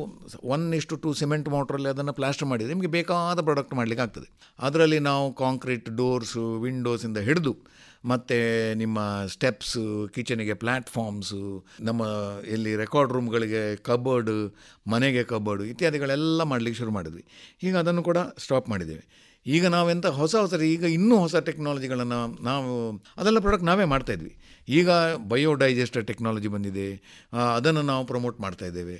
ಒನ್ ಇಷ್ಟು ಟು ಸಿಮೆಂಟ್ ಮೋಟ್ರಲ್ಲಿ ಅದನ್ನು ಪ್ಲಾಸ್ಟರ್ ಮಾಡಿದೆ ನಿಮಗೆ ಬೇಕಾದ ಪ್ರಾಡಕ್ಟ್ ಮಾಡಲಿಕ್ಕೆ ಆಗ್ತದೆ ಅದರಲ್ಲಿ ನಾವು ಕಾಂಕ್ರೀಟ್ ಡೋರ್ಸು ವಿಂಡೋಸಿಂದ ಹಿಡಿದು ಮತ್ತು ನಿಮ್ಮ ಸ್ಟೆಪ್ಸು ಕಿಚನಿಗೆ ಪ್ಲ್ಯಾಟ್ಫಾರ್ಮ್ಸು ನಮ್ಮ ಇಲ್ಲಿ ರೆಕಾರ್ಡ್ ರೂಮ್ಗಳಿಗೆ ಕಬೋರ್ಡು ಮನೆಗೆ ಕಬೋರ್ಡು ಇತ್ಯಾದಿಗಳೆಲ್ಲ ಮಾಡಲಿಕ್ಕೆ ಶುರು ಮಾಡಿದ್ವಿ ಈಗ ಅದನ್ನು ಕೂಡ ಸ್ಟಾಪ್ ಮಾಡಿದ್ದೇವೆ ಈಗ ನಾವೆಂತ ಹೊಸ ಹೊಸ ಈಗ ಇನ್ನೂ ಹೊಸ ಟೆಕ್ನಾಲಜಿಗಳನ್ನು ನಾವು ಅದೆಲ್ಲ ಪ್ರಾಡಕ್ಟ್ ನಾವೇ ಮಾಡ್ತಾಯಿದ್ವಿ ಈಗ ಬಯೋಡೈಜೆಸ್ಟರ್ ಟೆಕ್ನಾಲಜಿ ಬಂದಿದೆ ಅದನ್ನು ನಾವು ಪ್ರಮೋಟ್ ಮಾಡ್ತಾಯಿದ್ದೇವೆ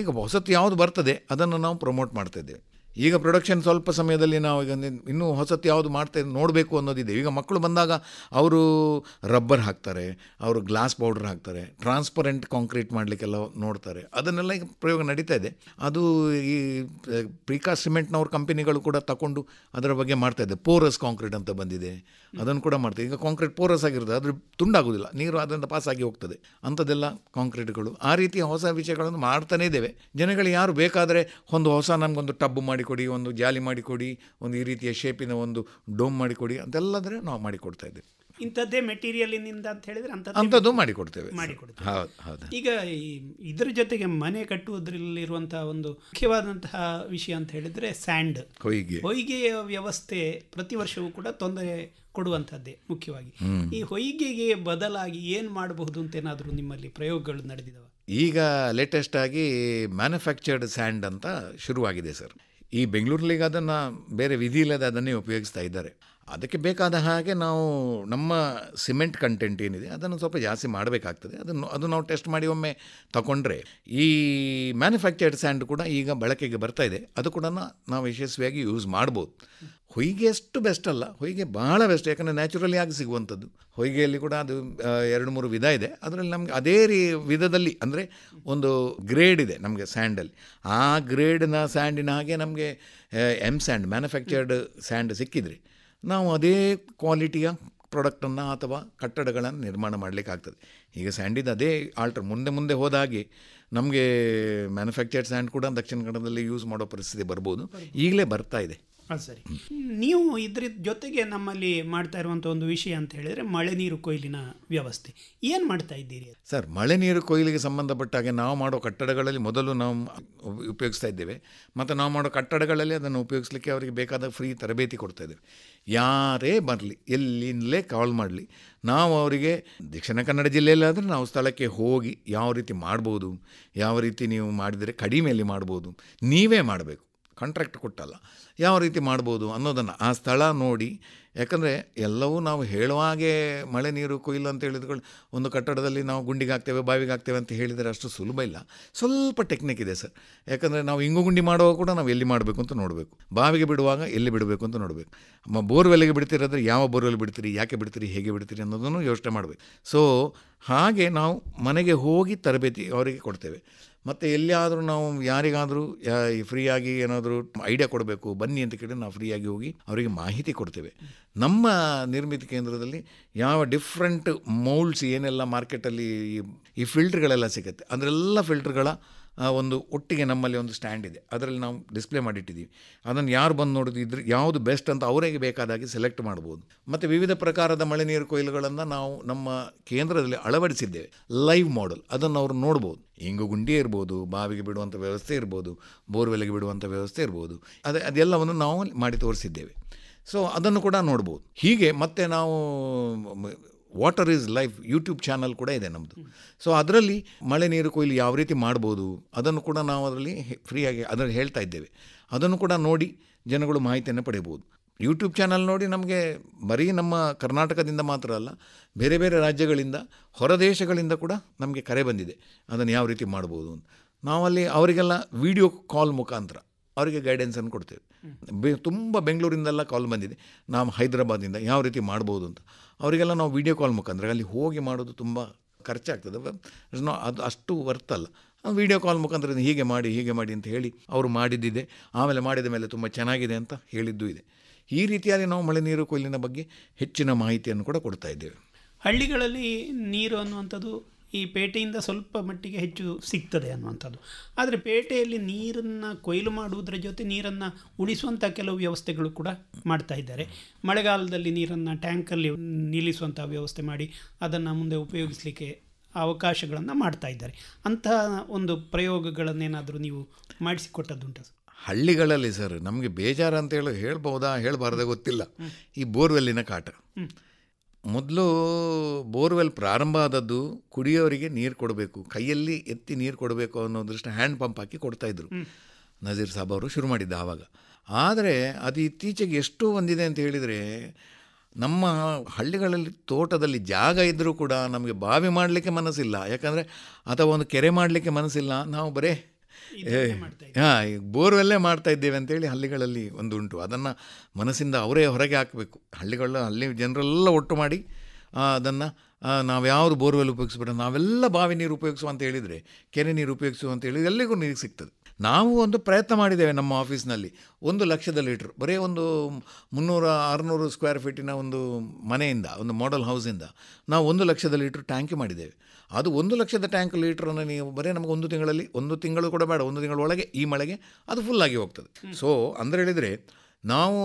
ಈಗ ಹೊಸತ್ತು ಯಾವುದು ಬರ್ತದೆ ಅದನ್ನು ನಾವು ಪ್ರಮೋಟ್ ಮಾಡ್ತಾಯಿದ್ದೇವೆ ಈಗ ಪ್ರೊಡಕ್ಷನ್ ಸ್ವಲ್ಪ ಸಮಯದಲ್ಲಿ ನಾವು ಈಗ ಇನ್ನೂ ಹೊಸತು ಯಾವುದು ಮಾಡ್ತೇವೆ ನೋಡಬೇಕು ಅನ್ನೋದಿದೆ ಈಗ ಮಕ್ಕಳು ಬಂದಾಗ ಅವರು ರಬ್ಬರ್ ಹಾಕ್ತಾರೆ ಅವರು ಗ್ಲಾಸ್ ಪೌಡರ್ ಹಾಕ್ತಾರೆ ಟ್ರಾನ್ಸ್ಪರೆಂಟ್ ಕಾಂಕ್ರೀಟ್ ಮಾಡಲಿಕ್ಕೆಲ್ಲ ನೋಡ್ತಾರೆ ಅದನ್ನೆಲ್ಲ ಈಗ ಪ್ರಯೋಗ ನಡೀತಾ ಇದೆ ಅದು ಈ ಪ್ರಿಕಾ ಸಿಮೆಂಟ್ನವ್ರ ಕಂಪನಿಗಳು ಕೂಡ ತಗೊಂಡು ಅದರ ಬಗ್ಗೆ ಮಾಡ್ತಾ ಇದೆ ಪೋರಸ್ ಕಾಂಕ್ರೀಟ್ ಅಂತ ಬಂದಿದೆ ಅದನ್ನು ಕೂಡ ಮಾಡ್ತಾರೆ ಈಗ ಕಾಂಕ್ರೀಟ್ ಪೋರಸ್ ಆಗಿರ್ತದೆ ಅದು ತುಂಡಾಗೋದಿಲ್ಲ ನೀರು ಅದರಿಂದ ಪಾಸಾಗಿ ಹೋಗ್ತದೆ ಅಂಥದ್ದೆಲ್ಲ ಕಾಂಕ್ರೀಟ್ಗಳು ಆ ರೀತಿಯ ಹೊಸ ವಿಷಯಗಳನ್ನು ಮಾಡ್ತಾನೇ ಇದ್ದೇವೆ ಜನಗಳು ಯಾರು ಬೇಕಾದರೆ ಒಂದು ಹೊಸ ನಮಗೊಂದು ಟಬ್ ಮಾಡಿ ಮಾಡಿಕೊಡಿ ಒಂದು ಜಾಲಿ ಮಾಡಿಕೊಡಿ ಒಂದು ಈ ರೀತಿಯ ಶೇಪಿನ ಒಂದು ಡೋಮ್ ಮಾಡಿಕೊಡಿ ಅಂತೆಲ್ಲದ್ರೆ ನಾವು ಮಾಡಿಕೊಡ್ತಾ ಇದ್ದೇವೆ ಇಂಥದ್ದೇ ನಿಂದ ಅಂತ ಹೇಳಿದ್ರೆ ಅಂಥದ್ದು ಮಾಡಿಕೊಡ್ತೇವೆ ಹೌದು ಹೌದು ಈಗ ಇದರ ಜೊತೆಗೆ ಮನೆ ಕಟ್ಟುವುದರಲ್ಲಿರುವಂತಹ ಒಂದು ಮುಖ್ಯವಾದಂತಹ ವಿಷಯ ಅಂತ ಹೇಳಿದ್ರೆ ಸ್ಯಾಂಡ್ ಹೊಯ್ಗೆ ಹೊಯ್ಗೆಯ ವ್ಯವಸ್ಥೆ ಪ್ರತಿ ವರ್ಷವೂ ಕೂಡ ತೊಂದರೆ ಕೊಡುವಂಥದ್ದೇ ಮುಖ್ಯವಾಗಿ ಈ ಹೊಯ್ಗೆಗೆ ಬದಲಾಗಿ ಏನು ಮಾಡಬಹುದು ಅಂತ ಏನಾದರೂ ನಿಮ್ಮಲ್ಲಿ ಪ್ರಯೋಗಗಳು ನಡೆದಿದ್ದಾವೆ ಈಗ ಲೇಟೆಸ್ಟ್ ಆಗಿ ಮ್ಯಾನುಫ್ಯಾಕ್ಚರ್ಡ್ ಸ್ಯಾಂಡ್ ಅಂತ ಶುರುವಾಗಿದೆ ಸರ್ ಈ ಬೆಂಗಳೂರಲ್ಲಿ ಅದನ್ನು ಬೇರೆ ವಿಧಿ ಇಲ್ಲದೆ ಅದನ್ನೇ ಉಪಯೋಗಿಸ್ತಾ ಇದ್ದಾರೆ ಅದಕ್ಕೆ ಬೇಕಾದ ಹಾಗೆ ನಾವು ನಮ್ಮ ಸಿಮೆಂಟ್ ಕಂಟೆಂಟ್ ಏನಿದೆ ಅದನ್ನು ಸ್ವಲ್ಪ ಜಾಸ್ತಿ ಮಾಡಬೇಕಾಗ್ತದೆ ಅದನ್ನು ಅದು ನಾವು ಟೆಸ್ಟ್ ಮಾಡಿ ಒಮ್ಮೆ ತಗೊಂಡ್ರೆ ಈ ಮ್ಯಾನುಫ್ಯಾಕ್ಚರ್ಡ್ ಸ್ಯಾಂಡ್ ಕೂಡ ಈಗ ಬಳಕೆಗೆ ಬರ್ತಾ ಇದೆ ಅದು ಕೂಡ ನಾವು ಯಶಸ್ವಿಯಾಗಿ ಯೂಸ್ ಮಾಡ್ಬೋದು ಹೊಯ್ಗೆ ಅಷ್ಟು ಬೆಸ್ಟ್ ಅಲ್ಲ ಹೊಯ್ಗೆ ಭಾಳ ಬೆಸ್ಟ್ ಯಾಕಂದರೆ ನ್ಯಾಚುರಲಿ ಆಗಿ ಸಿಗುವಂಥದ್ದು ಹೊಯ್ಗೆಯಲ್ಲಿ ಕೂಡ ಅದು ಎರಡು ಮೂರು ವಿಧ ಇದೆ ಅದರಲ್ಲಿ ನಮಗೆ ಅದೇ ರೀ ವಿಧದಲ್ಲಿ ಅಂದರೆ ಒಂದು ಗ್ರೇಡ್ ಇದೆ ನಮಗೆ ಸ್ಯಾಂಡಲ್ಲಿ ಆ ಗ್ರೇಡ್ನ ಸ್ಯಾಂಡಿನ ಹಾಗೆ ನಮಗೆ ಎಮ್ ಸ್ಯಾಂಡ್ ಮ್ಯಾನುಫ್ಯಾಕ್ಚರ್ಡ್ ಸ್ಯಾಂಡ್ ಸಿಕ್ಕಿದ್ರಿ ನಾವು ಅದೇ ಕ್ವಾಲಿಟಿಯ ಪ್ರಾಡಕ್ಟನ್ನು ಅಥವಾ ಕಟ್ಟಡಗಳನ್ನು ನಿರ್ಮಾಣ ಆಗ್ತದೆ ಈಗ ಸ್ಯಾಂಡಿದ ಅದೇ ಆಲ್ಟರ್ ಮುಂದೆ ಮುಂದೆ ಹೋದಾಗೆ ನಮಗೆ ಮ್ಯಾನುಫ್ಯಾಕ್ಚರ್ಡ್ ಸ್ಯಾಂಡ್ ಕೂಡ ದಕ್ಷಿಣ ಕನ್ನಡದಲ್ಲಿ ಯೂಸ್ ಮಾಡೋ ಪರಿಸ್ಥಿತಿ ಬರ್ಬೋದು ಈಗಲೇ ಬರ್ತಾ ಇದೆ ಹಾಂ ಸರಿ ನೀವು ಇದ್ರ ಜೊತೆಗೆ ನಮ್ಮಲ್ಲಿ ಮಾಡ್ತಾ ಇರುವಂಥ ಒಂದು ವಿಷಯ ಅಂತ ಹೇಳಿದರೆ ಮಳೆ ನೀರು ಕೊಯ್ಲಿನ ವ್ಯವಸ್ಥೆ ಏನು ಮಾಡ್ತಾ ಇದ್ದೀರಿ ಸರ್ ಮಳೆ ನೀರು ಕೊಯ್ಲಿಗೆ ಸಂಬಂಧಪಟ್ಟ ಹಾಗೆ ನಾವು ಮಾಡೋ ಕಟ್ಟಡಗಳಲ್ಲಿ ಮೊದಲು ನಾವು ಉಪಯೋಗಿಸ್ತಾ ಇದ್ದೇವೆ ಮತ್ತು ನಾವು ಮಾಡೋ ಕಟ್ಟಡಗಳಲ್ಲಿ ಅದನ್ನು ಉಪಯೋಗಿಸ್ಲಿಕ್ಕೆ ಅವರಿಗೆ ಬೇಕಾದ ಫ್ರೀ ತರಬೇತಿ ಕೊಡ್ತಾ ಇದ್ದೇವೆ ಯಾರೇ ಬರಲಿ ಎಲ್ಲಿಂದಲೇ ಕಾಲ್ ಮಾಡಲಿ ನಾವು ಅವರಿಗೆ ದಕ್ಷಿಣ ಕನ್ನಡ ಜಿಲ್ಲೆಯಲ್ಲಾದರೆ ನಾವು ಸ್ಥಳಕ್ಕೆ ಹೋಗಿ ಯಾವ ರೀತಿ ಮಾಡ್ಬೋದು ಯಾವ ರೀತಿ ನೀವು ಮಾಡಿದರೆ ಕಡಿಮೆಯಲ್ಲಿ ಮಾಡ್ಬೋದು ನೀವೇ ಮಾಡಬೇಕು ಕಾಂಟ್ರಾಕ್ಟ್ ಕೊಟ್ಟಲ್ಲ ಯಾವ ರೀತಿ ಮಾಡ್ಬೋದು ಅನ್ನೋದನ್ನು ಆ ಸ್ಥಳ ನೋಡಿ ಯಾಕಂದರೆ ಎಲ್ಲವೂ ನಾವು ಹೇಳುವಾಗೆ ಮಳೆ ನೀರು ಕೊಯ್ಲು ಅಂತ ಹೇಳಿದ್ಕೊಳ್ಳಿ ಒಂದು ಕಟ್ಟಡದಲ್ಲಿ ನಾವು ಗುಂಡಿಗೆ ಹಾಕ್ತೇವೆ ಬಾವಿಗೆ ಹಾಕ್ತೇವೆ ಅಂತ ಹೇಳಿದರೆ ಅಷ್ಟು ಸುಲಭ ಇಲ್ಲ ಸ್ವಲ್ಪ ಟೆಕ್ನಿಕ್ ಇದೆ ಸರ್ ಯಾಕಂದರೆ ನಾವು ಇಂಗು ಗುಂಡಿ ಮಾಡುವಾಗ ಕೂಡ ನಾವು ಎಲ್ಲಿ ಮಾಡಬೇಕು ಅಂತ ನೋಡಬೇಕು ಬಾವಿಗೆ ಬಿಡುವಾಗ ಎಲ್ಲಿ ಬಿಡಬೇಕು ಅಂತ ನೋಡಬೇಕು ಬೋರ್ವೆಲ್ಗೆ ಬಿಡ್ತೀರಾದರೆ ಯಾವ ಬೋರ್ವೆಲ್ ಬಿಡ್ತೀರಿ ಯಾಕೆ ಬಿಡ್ತೀರಿ ಹೇಗೆ ಬಿಡ್ತೀರಿ ಅನ್ನೋದನ್ನು ಯೋಚನೆ ಮಾಡಬೇಕು ಸೊ ಹಾಗೆ ನಾವು ಮನೆಗೆ ಹೋಗಿ ತರಬೇತಿ ಅವರಿಗೆ ಕೊಡ್ತೇವೆ ಮತ್ತು ಎಲ್ಲಿಯಾದರೂ ನಾವು ಯಾರಿಗಾದರೂ ಫ್ರೀಯಾಗಿ ಏನಾದರೂ ಐಡಿಯಾ ಕೊಡಬೇಕು ಬನ್ನಿ ಅಂತ ಕೇಳಿ ನಾವು ಫ್ರೀಯಾಗಿ ಹೋಗಿ ಅವರಿಗೆ ಮಾಹಿತಿ ಕೊಡ್ತೇವೆ ನಮ್ಮ ನಿರ್ಮಿತಿ ಕೇಂದ್ರದಲ್ಲಿ ಯಾವ ಡಿಫ್ರೆಂಟ್ ಮೌಲ್ಡ್ಸ್ ಏನೆಲ್ಲ ಮಾರ್ಕೆಟಲ್ಲಿ ಈ ಫಿಲ್ಟ್ರ್ಗಳೆಲ್ಲ ಸಿಗುತ್ತೆ ಎಲ್ಲ ಫಿಲ್ಟ್ರ್ಗಳ ಒಂದು ಒಟ್ಟಿಗೆ ನಮ್ಮಲ್ಲಿ ಒಂದು ಸ್ಟ್ಯಾಂಡ್ ಇದೆ ಅದರಲ್ಲಿ ನಾವು ಡಿಸ್ಪ್ಲೇ ಮಾಡಿಟ್ಟಿದ್ದೀವಿ ಅದನ್ನು ಯಾರು ಬಂದು ನೋಡಿದ್ರೆ ಯಾವುದು ಬೆಸ್ಟ್ ಅಂತ ಅವರಿಗೆ ಬೇಕಾದಾಗಿ ಸೆಲೆಕ್ಟ್ ಮಾಡ್ಬೋದು ಮತ್ತು ವಿವಿಧ ಪ್ರಕಾರದ ಮಳೆ ನೀರು ಕೊಯ್ಲುಗಳನ್ನು ನಾವು ನಮ್ಮ ಕೇಂದ್ರದಲ್ಲಿ ಅಳವಡಿಸಿದ್ದೇವೆ ಲೈವ್ ಮಾಡಲ್ ಅದನ್ನು ಅವರು ನೋಡ್ಬೋದು ಹಿಂಗು ಗುಂಡಿ ಇರ್ಬೋದು ಬಾವಿಗೆ ಬಿಡುವಂಥ ವ್ಯವಸ್ಥೆ ಇರ್ಬೋದು ಬೋರ್ವೆಲ್ಗೆ ಬಿಡುವಂಥ ವ್ಯವಸ್ಥೆ ಇರ್ಬೋದು ಅದೇ ಅದೆಲ್ಲವನ್ನು ನಾವು ಮಾಡಿ ತೋರಿಸಿದ್ದೇವೆ ಸೊ ಅದನ್ನು ಕೂಡ ನೋಡ್ಬೋದು ಹೀಗೆ ಮತ್ತೆ ನಾವು water is life YouTube channel ಕೂಡ ಇದೆ ನಮ್ಮದು ಸೊ ಅದರಲ್ಲಿ ಮಳೆ ನೀರು ಕೊಯ್ಲು ಯಾವ ರೀತಿ ಮಾಡ್ಬೋದು ಅದನ್ನು ಕೂಡ ನಾವು ಅದರಲ್ಲಿ ಫ್ರೀಯಾಗಿ ಅದರಲ್ಲಿ ಹೇಳ್ತಾ ಇದ್ದೇವೆ ಅದನ್ನು ಕೂಡ ನೋಡಿ ಜನಗಳು ಮಾಹಿತಿಯನ್ನು ಪಡೆಯಬಹುದು ಯೂಟ್ಯೂಬ್ ಚಾನಲ್ ನೋಡಿ ನಮಗೆ ಬರೀ ನಮ್ಮ ಕರ್ನಾಟಕದಿಂದ ಮಾತ್ರ ಅಲ್ಲ ಬೇರೆ ಬೇರೆ ರಾಜ್ಯಗಳಿಂದ ಹೊರ ದೇಶಗಳಿಂದ ಕೂಡ ನಮಗೆ ಕರೆ ಬಂದಿದೆ ಅದನ್ನು ಯಾವ ರೀತಿ ಮಾಡ್ಬೋದು ಅಂತ ನಾವಲ್ಲಿ ಅವರಿಗೆಲ್ಲ ವಿಡಿಯೋ ಕಾಲ್ ಮುಖಾಂತರ ಅವರಿಗೆ ಗೈಡೆನ್ಸನ್ನು ಕೊಡ್ತೇವೆ ಬೆ ತುಂಬ ಬೆಂಗಳೂರಿಂದೆಲ್ಲ ಕಾಲ್ ಬಂದಿದೆ ನಾವು ಹೈದರಾಬಾದಿಂದ ಯಾವ ರೀತಿ ಮಾಡ್ಬೋದು ಅಂತ ಅವರಿಗೆಲ್ಲ ನಾವು ವೀಡಿಯೋ ಕಾಲ್ ಮುಖಾಂತರ ಅಲ್ಲಿ ಹೋಗಿ ಮಾಡೋದು ತುಂಬ ಖರ್ಚಾಗ್ತದೆ ಅದು ಅಷ್ಟು ವರ್ತಲ್ಲ ವೀಡಿಯೋ ಕಾಲ್ ಮುಖಾಂತರ ಹೀಗೆ ಮಾಡಿ ಹೀಗೆ ಮಾಡಿ ಅಂತ ಹೇಳಿ ಅವರು ಮಾಡಿದ್ದಿದೆ ಆಮೇಲೆ ಮಾಡಿದ ಮೇಲೆ ತುಂಬ ಚೆನ್ನಾಗಿದೆ ಅಂತ ಹೇಳಿದ್ದು ಇದೆ ಈ ರೀತಿಯಾಗಿ ನಾವು ಮಳೆ ನೀರು ಕೊಯ್ಲಿನ ಬಗ್ಗೆ ಹೆಚ್ಚಿನ ಮಾಹಿತಿಯನ್ನು ಕೂಡ ಕೊಡ್ತಾ ಇದ್ದೇವೆ ಹಳ್ಳಿಗಳಲ್ಲಿ ನೀರು ಅನ್ನುವಂಥದ್ದು ಈ ಪೇಟೆಯಿಂದ ಸ್ವಲ್ಪ ಮಟ್ಟಿಗೆ ಹೆಚ್ಚು ಸಿಗ್ತದೆ ಅನ್ನುವಂಥದ್ದು ಆದರೆ ಪೇಟೆಯಲ್ಲಿ ನೀರನ್ನು ಕೊಯ್ಲು ಮಾಡುವುದರ ಜೊತೆ ನೀರನ್ನು ಉಳಿಸುವಂಥ ಕೆಲವು ವ್ಯವಸ್ಥೆಗಳು ಕೂಡ ಮಾಡ್ತಾ ಇದ್ದಾರೆ ಮಳೆಗಾಲದಲ್ಲಿ ನೀರನ್ನು ಟ್ಯಾಂಕಲ್ಲಿ ನಿಲ್ಲಿಸುವಂಥ ವ್ಯವಸ್ಥೆ ಮಾಡಿ ಅದನ್ನು ಮುಂದೆ ಉಪಯೋಗಿಸಲಿಕ್ಕೆ ಅವಕಾಶಗಳನ್ನು ಮಾಡ್ತಾ ಇದ್ದಾರೆ ಅಂತಹ ಒಂದು ಪ್ರಯೋಗಗಳನ್ನೇನಾದರೂ ನೀವು ಮಾಡಿಸಿಕೊಟ್ಟದ್ದುಂಟು ಹಳ್ಳಿಗಳಲ್ಲಿ ಸರ್ ನಮಗೆ ಬೇಜಾರು ಅಂತ ಹೇಳಿ ಹೇಳ್ಬೋದಾ ಹೇಳಬಾರ್ದ ಗೊತ್ತಿಲ್ಲ ಈ ಬೋರ್ವೆಲ್ಲಿನ ಕಾಟ ಮೊದಲು ಬೋರ್ವೆಲ್ ಪ್ರಾರಂಭ ಆದದ್ದು ಕುಡಿಯೋರಿಗೆ ನೀರು ಕೊಡಬೇಕು ಕೈಯಲ್ಲಿ ಎತ್ತಿ ನೀರು ಕೊಡಬೇಕು ಅನ್ನೋ ದೃಷ್ಟಿ ಹ್ಯಾಂಡ್ ಪಂಪ್ ಹಾಕಿ ಕೊಡ್ತಾಯಿದ್ರು ನಜೀರ್ ಸಾಬ್ ಅವರು ಶುರು ಮಾಡಿದ್ದ ಆವಾಗ ಆದರೆ ಅದು ಇತ್ತೀಚೆಗೆ ಎಷ್ಟು ಬಂದಿದೆ ಅಂತ ಹೇಳಿದರೆ ನಮ್ಮ ಹಳ್ಳಿಗಳಲ್ಲಿ ತೋಟದಲ್ಲಿ ಜಾಗ ಇದ್ದರೂ ಕೂಡ ನಮಗೆ ಬಾವಿ ಮಾಡಲಿಕ್ಕೆ ಮನಸ್ಸಿಲ್ಲ ಯಾಕಂದರೆ ಅಥವಾ ಒಂದು ಕೆರೆ ಮಾಡಲಿಕ್ಕೆ ಮನಸ್ಸಿಲ್ಲ ನಾವು ಬರೇ ಹಾಂ ಬೋರ್ವೆಲ್ಲೇ ಮಾಡ್ತಾ ಇದ್ದೇವೆ ಅಂತೇಳಿ ಹಳ್ಳಿಗಳಲ್ಲಿ ಒಂದು ಉಂಟು ಅದನ್ನು ಮನಸ್ಸಿಂದ ಅವರೇ ಹೊರಗೆ ಹಾಕಬೇಕು ಹಳ್ಳಿಗಳ ಹಳ್ಳಿ ಜನರೆಲ್ಲ ಒಟ್ಟು ಮಾಡಿ ಅದನ್ನು ನಾವು ಯಾವುದು ಬೋರ್ವೆಲ್ ಉಪಯೋಗಿಸಬೇಕು ನಾವೆಲ್ಲ ಬಾವಿ ನೀರು ಉಪಯೋಗಿಸುವ ಅಂತ ಹೇಳಿದರೆ ಕೆರೆ ನೀರು ಉಪಯೋಗಿಸುವ ಅಂತ ಹೇಳಿದರೆ ಎಲ್ಲಿಗೂ ನೀರಿಗೆ ಸಿಗ್ತದೆ ನಾವು ಒಂದು ಪ್ರಯತ್ನ ಮಾಡಿದ್ದೇವೆ ನಮ್ಮ ಆಫೀಸ್ನಲ್ಲಿ ಒಂದು ಲಕ್ಷದ ಲೀಟ್ರ್ ಬರೀ ಒಂದು ಮುನ್ನೂರ ಆರುನೂರು ಸ್ಕ್ವೇರ್ ಫೀಟಿನ ಒಂದು ಮನೆಯಿಂದ ಒಂದು ಮಾಡಲ್ ಹೌಸಿಂದ ನಾವು ಒಂದು ಲಕ್ಷದ ಲೀಟ್ರ್ ಟ್ಯಾಂಕಿ ಮಾಡಿದ್ದೇವೆ ಅದು ಒಂದು ಲಕ್ಷದ ಟ್ಯಾಂಕ್ ಲೀಟ್ರನ್ನು ನೀವು ಬರೀ ನಮಗೆ ಒಂದು ತಿಂಗಳಲ್ಲಿ ಒಂದು ತಿಂಗಳು ಕೂಡ ಬೇಡ ಒಂದು ತಿಂಗಳ ಒಳಗೆ ಈ ಮಳೆಗೆ ಅದು ಫುಲ್ಲಾಗಿ ಹೋಗ್ತದೆ ಸೊ ಅಂದರೆ ಹೇಳಿದರೆ ನಾವು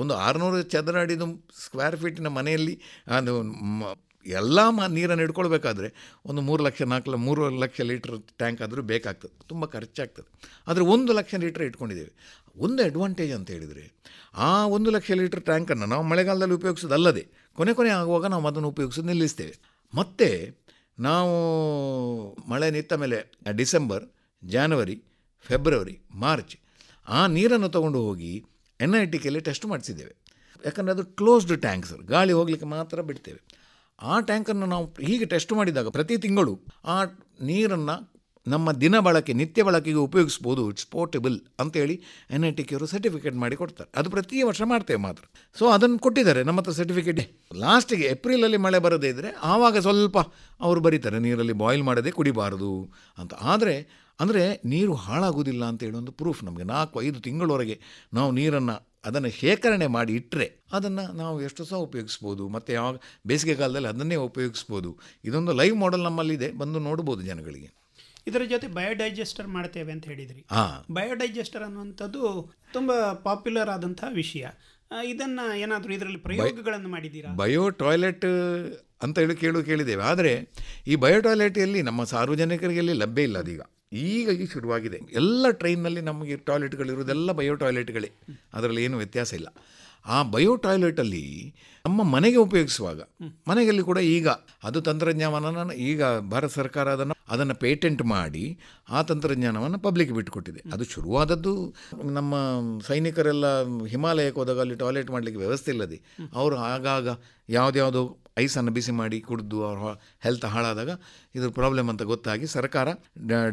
ಒಂದು ಆರುನೂರು ಚದರ ಅಡಿದು ಸ್ಕ್ವೇರ್ ಫೀಟಿನ ಮನೆಯಲ್ಲಿ ಅದು ಎಲ್ಲ ಮ ನೀರನ್ನು ಇಟ್ಕೊಳ್ಬೇಕಾದ್ರೆ ಒಂದು ಮೂರು ಲಕ್ಷ ನಾಲ್ಕು ಮೂರು ಲಕ್ಷ ಲೀಟ್ರ್ ಟ್ಯಾಂಕ್ ಆದರೂ ಬೇಕಾಗ್ತದೆ ತುಂಬ ಖರ್ಚಾಗ್ತದೆ ಆದರೆ ಒಂದು ಲಕ್ಷ ಲೀಟ್ರ್ ಇಟ್ಕೊಂಡಿದ್ದೇವೆ ಒಂದು ಅಡ್ವಾಂಟೇಜ್ ಅಂತ ಹೇಳಿದರೆ ಆ ಒಂದು ಲಕ್ಷ ಲೀಟ್ರ್ ಟ್ಯಾಂಕನ್ನು ನಾವು ಮಳೆಗಾಲದಲ್ಲಿ ಉಪಯೋಗಿಸೋದಲ್ಲದೆ ಕೊನೆ ಕೊನೆ ಆಗುವಾಗ ನಾವು ಅದನ್ನು ಉಪಯೋಗಿಸೋದು ನಿಲ್ಲಿಸ್ತೇವೆ ಮತ್ತು ನಾವು ಮಳೆ ನಿಂತ ಮೇಲೆ ಡಿಸೆಂಬರ್ ಜಾನ್ವರಿ ಫೆಬ್ರವರಿ ಮಾರ್ಚ್ ಆ ನೀರನ್ನು ತಗೊಂಡು ಹೋಗಿ ಎನ್ ಐ ಟಿ ಕೆಲ್ಲಿ ಟೆಸ್ಟ್ ಮಾಡಿಸಿದ್ದೇವೆ ಯಾಕಂದರೆ ಅದು ಕ್ಲೋಸ್ಡ್ ಟ್ಯಾಂಕ್ ಸರ್ ಗಾಳಿ ಹೋಗಲಿಕ್ಕೆ ಮಾತ್ರ ಬಿಡ್ತೇವೆ ಆ ಟ್ಯಾಂಕನ್ನು ನಾವು ಹೀಗೆ ಟೆಸ್ಟ್ ಮಾಡಿದಾಗ ಪ್ರತಿ ತಿಂಗಳು ಆ ನೀರನ್ನು ನಮ್ಮ ದಿನ ಬಳಕೆ ನಿತ್ಯ ಬಳಕೆಗೆ ಉಪಯೋಗಿಸ್ಬೋದು ಇಟ್ಸ್ ಪೋರ್ಟೇಬಲ್ ಅಂತೇಳಿ ಎನ್ ಐ ಟಿ ಸರ್ಟಿಫಿಕೇಟ್ ಮಾಡಿ ಕೊಡ್ತಾರೆ ಅದು ಪ್ರತಿ ವರ್ಷ ಮಾಡ್ತೇವೆ ಮಾತ್ರ ಸೊ ಅದನ್ನು ಕೊಟ್ಟಿದ್ದಾರೆ ನಮ್ಮ ಹತ್ರ ಸರ್ಟಿಫಿಕೇಟ್ ಲಾಸ್ಟಿಗೆ ಏಪ್ರಿಲಲ್ಲಿ ಮಳೆ ಬರದೇ ಇದ್ದರೆ ಆವಾಗ ಸ್ವಲ್ಪ ಅವರು ಬರೀತಾರೆ ನೀರಲ್ಲಿ ಬಾಯ್ಲ್ ಮಾಡದೆ ಕುಡಿಬಾರದು ಅಂತ ಆದರೆ ಅಂದರೆ ನೀರು ಹಾಳಾಗೋದಿಲ್ಲ ಅಂತ ಒಂದು ಪ್ರೂಫ್ ನಮಗೆ ನಾಲ್ಕು ಐದು ತಿಂಗಳವರೆಗೆ ನಾವು ನೀರನ್ನು ಅದನ್ನು ಶೇಖರಣೆ ಮಾಡಿ ಇಟ್ಟರೆ ಅದನ್ನು ನಾವು ಎಷ್ಟು ಸಹ ಉಪಯೋಗಿಸ್ಬೋದು ಮತ್ತು ಯಾವಾಗ ಬೇಸಿಗೆ ಕಾಲದಲ್ಲಿ ಅದನ್ನೇ ಉಪಯೋಗಿಸ್ಬೋದು ಇದೊಂದು ಲೈವ್ ಮಾಡೆಲ್ ನಮ್ಮಲ್ಲಿದೆ ಬಂದು ನೋಡ್ಬೋದು ಜನಗಳಿಗೆ ಇದರ ಜೊತೆ ಬಯೋಡೈಜೆಸ್ಟರ್ ಮಾಡ್ತೇವೆ ಅಂತ ಹೇಳಿದ್ರಿ ಬಯೋಡೈಜೆಸ್ಟರ್ ಅನ್ನುವಂಥದ್ದು ತುಂಬ ಪಾಪ್ಯುಲರ್ ಆದಂತಹ ವಿಷಯ ಇದನ್ನ ಏನಾದರೂ ಇದರಲ್ಲಿ ಪ್ರಯೋಗಗಳನ್ನು ಮಾಡಿದ್ದೀರಾ ಬಯೋ ಟಾಯ್ಲೆಟ್ ಅಂತ ಹೇಳಿ ಕೇಳು ಕೇಳಿದ್ದೇವೆ ಆದರೆ ಈ ಬಯೋ ಟಾಯ್ಲೆಟಲ್ಲಿ ನಮ್ಮ ಸಾರ್ವಜನಿಕರಿಗೆ ಲಭ್ಯ ಇಲ್ಲ ಅದೀಗ ಈಗ ಈ ಶುರುವಾಗಿದೆ ಎಲ್ಲ ಟ್ರೈನಲ್ಲಿ ನಮಗೆ ಇರುವುದೆಲ್ಲ ಬಯೋ ಟಾಯ್ಲೆಟ್ಗಳೇ ಅದರಲ್ಲಿ ಏನು ವ್ಯತ್ಯಾಸ ಇಲ್ಲ ಆ ಬಯೋ ಟಾಯ್ಲೆಟಲ್ಲಿ ನಮ್ಮ ಮನೆಗೆ ಉಪಯೋಗಿಸುವಾಗ ಮನೆಯಲ್ಲಿ ಕೂಡ ಈಗ ಅದು ತಂತ್ರಜ್ಞಾನವನ್ನು ಈಗ ಭಾರತ ಸರ್ಕಾರ ಅದನ್ನು ಅದನ್ನು ಪೇಟೆಂಟ್ ಮಾಡಿ ಆ ತಂತ್ರಜ್ಞಾನವನ್ನು ಪಬ್ಲಿಕ್ ಬಿಟ್ಟುಕೊಟ್ಟಿದೆ ಅದು ಶುರುವಾದದ್ದು ನಮ್ಮ ಸೈನಿಕರೆಲ್ಲ ಹಿಮಾಲಯಕ್ಕೆ ಹೋದಾಗ ಅಲ್ಲಿ ಟಾಯ್ಲೆಟ್ ಮಾಡಲಿಕ್ಕೆ ವ್ಯವಸ್ಥೆ ಇಲ್ಲದೆ ಅವರು ಆಗಾಗ ಯಾವುದ್ಯಾವುದೋ ಐಸನ್ನು ಬಿಸಿ ಮಾಡಿ ಕುಡಿದು ಅವ್ರ ಹೆಲ್ತ್ ಹಾಳಾದಾಗ ಇದ್ರ ಪ್ರಾಬ್ಲಮ್ ಅಂತ ಗೊತ್ತಾಗಿ ಸರ್ಕಾರ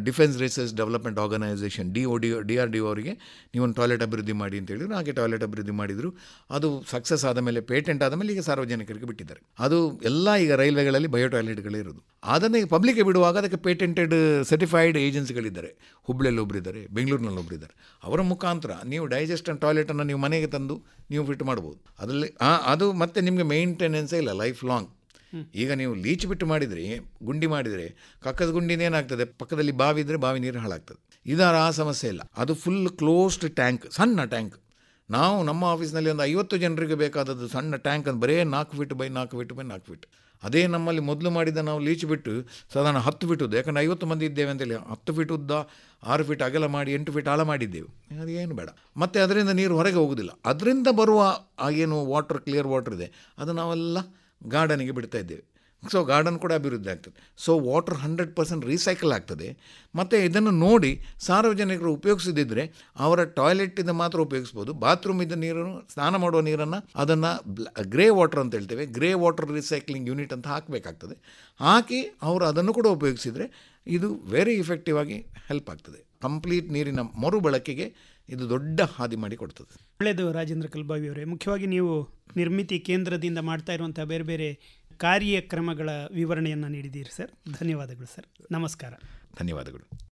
defence research development organisation D O D D R D O ಅವರಿಗೆ ನೀವೊಂದು ಟಾಯ್ಲೆಟ್ ಅಭಿವೃದ್ಧಿ ಮಾಡಿ ಅಂತ ಹೇಳಿದ್ರು ಹಾಗೆ ಟಾಯ್ಲೆಟ್ ಅಭಿವೃದ್ಧಿ ಮಾಡಿದರು ಅದು ಸಕ್ಸಸ್ ಆದ ಮೇಲೆ ಪೇಟೆಂಟ್ ಆದ ಮೇಲೆ ಈಗ ಸಾರ್ವಜನಿಕರಿಗೆ ಬಿಟ್ಟಿದ್ದಾರೆ ಅದು ಎಲ್ಲ ಈಗ ರೈಲ್ವೆಗಳಲ್ಲಿ ಬಯೋ ಟಾಯ್ಲೆಟ್ಗಳೇ ಇರೋದು ಅದನ್ನು ಪಬ್ಲಿಕ್ಗೆ ಬಿಡುವಾಗ ಅದಕ್ಕೆ ಪೇಟೆಂಟೆಡ್ ಸರ್ಟಿಫೈಡ್ ಏಜೆನ್ಸಿಗಳಿದ್ದಾರೆ ಹುಬ್ಳಿಯಲ್ಲಿ ಒಬ್ಬರಿದ್ದಾರೆ ಬೆಂಗಳೂರಿನಲ್ಲಿ ಒಬ್ಬರಿದ್ದಾರೆ ಅವರ ಮುಖಾಂತರ ನೀವು ಡೈಜೆಸ್ಟ್ ಆ್ಯಂಡ್ ಟಾಯ್ಲೆಟನ್ನು ನೀವು ಮನೆಗೆ ತಂದು ನೀವು ಫಿಟ್ ಮಾಡ್ಬೋದು ಅದರಲ್ಲಿ ಅದು ಮತ್ತೆ ನಿಮಗೆ ಮೇಂಟೆನೆನ್ಸೇ ಇಲ್ಲ ಲೈಫ್ ಲಾಂಗ್ ಈಗ ನೀವು ಲೀಚ್ ಬಿಟ್ಟು ಮಾಡಿದರೆ ಗುಂಡಿ ಮಾಡಿದರೆ ಕಕ್ಕದ ಗುಂಡಿನೇನಾಗ್ತದೆ ಪಕ್ಕದಲ್ಲಿ ಬಾವಿ ಇದ್ದರೆ ಬಾವಿ ನೀರು ಹಾಳಾಗ್ತದೆ ಇದರ ಆ ಸಮಸ್ಯೆ ಇಲ್ಲ ಅದು ಫುಲ್ ಕ್ಲೋಸ್ಡ್ ಟ್ಯಾಂಕ್ ಸಣ್ಣ ಟ್ಯಾಂಕ್ ನಾವು ನಮ್ಮ ಆಫೀಸ್ನಲ್ಲಿ ಒಂದು ಐವತ್ತು ಜನರಿಗೆ ಬೇಕಾದದ್ದು ಸಣ್ಣ ಟ್ಯಾಂಕ್ ಅಂತ ಬರೇ ನಾಲ್ಕು ಫೀಟ್ ಬೈ ನಾಲ್ಕು ಫೀಟ್ ಬೈ ನಾಲ್ಕು ಫೀಟ್ ಅದೇ ನಮ್ಮಲ್ಲಿ ಮೊದಲು ಮಾಡಿದ ನಾವು ಲೀಚ್ ಬಿಟ್ಟು ಸಾಧಾರಣ ಹತ್ತು ಫೀಟ್ ಉದ್ದು ಯಾಕಂದರೆ ಐವತ್ತು ಮಂದಿ ಇದ್ದೇವೆ ಅಂತೇಳಿ ಹತ್ತು ಫೀಟ್ ಉದ್ದ ಆರು ಫೀಟ್ ಅಗಲ ಮಾಡಿ ಎಂಟು ಫೀಟ್ ಆಳ ಮಾಡಿದ್ದೇವೆ ಅದು ಏನು ಬೇಡ ಮತ್ತು ಅದರಿಂದ ನೀರು ಹೊರಗೆ ಹೋಗೋದಿಲ್ಲ ಅದರಿಂದ ಬರುವ ಏನು ವಾಟರ್ ಕ್ಲಿಯರ್ ವಾಟರ್ ಇದೆ ಅದು ನಾವೆಲ್ಲ ಗಾರ್ಡನಿಗೆ ಬಿಡ್ತಾ ಇದ್ದೇವೆ ಸೊ ಗಾರ್ಡನ್ ಕೂಡ ಅಭಿವೃದ್ಧಿ ಆಗ್ತದೆ so water hundred percent recycle ಆಗ್ತದೆ ಮತ್ತು ಇದನ್ನು ನೋಡಿ ಸಾರ್ವಜನಿಕರು ಉಪಯೋಗಿಸದಿದ್ದರೆ ಅವರ ಟಾಯ್ಲೆಟಿಂದ ಮಾತ್ರ ಉಪಯೋಗಿಸ್ಬೋದು ಬಾತ್ರೂಮ್ ಇದ್ದ ನೀರನ್ನು ಸ್ನಾನ ಮಾಡುವ ನೀರನ್ನು ಅದನ್ನು ಗ್ರೇ ವಾಟರ್ ಅಂತ ಹೇಳ್ತೇವೆ ಗ್ರೇ ವಾಟರ್ ರೀಸೈಕ್ಲಿಂಗ್ ಯೂನಿಟ್ ಅಂತ ಹಾಕಬೇಕಾಗ್ತದೆ ಹಾಕಿ ಅವರು ಅದನ್ನು ಕೂಡ ಉಪಯೋಗಿಸಿದರೆ ಇದು ವೆರಿ ಇಫೆಕ್ಟಿವ್ ಆಗಿ ಹೆಲ್ಪ್ ಆಗ್ತದೆ ಕಂಪ್ಲೀಟ್ ನೀರಿನ ಮರುಬಳಕೆಗೆ ಇದು ದೊಡ್ಡ ಹಾದಿ ಮಾಡಿ ಕೊಡ್ತದೆ ಒಳ್ಳೆಯದು ರಾಜೇಂದ್ರ ಕಲ್ಬಾವಿಯವರೇ ಅವರೇ ಮುಖ್ಯವಾಗಿ ನೀವು ನಿರ್ಮಿತಿ ಕೇಂದ್ರದಿಂದ ಮಾಡ್ತಾ ಇರುವಂಥ ಬೇರೆ ಬೇರೆ ಕಾರ್ಯಕ್ರಮಗಳ ವಿವರಣೆಯನ್ನು ನೀಡಿದ್ದೀರಿ ಸರ್ ಧನ್ಯವಾದಗಳು ಸರ್ ನಮಸ್ಕಾರ ಧನ್ಯವಾದಗಳು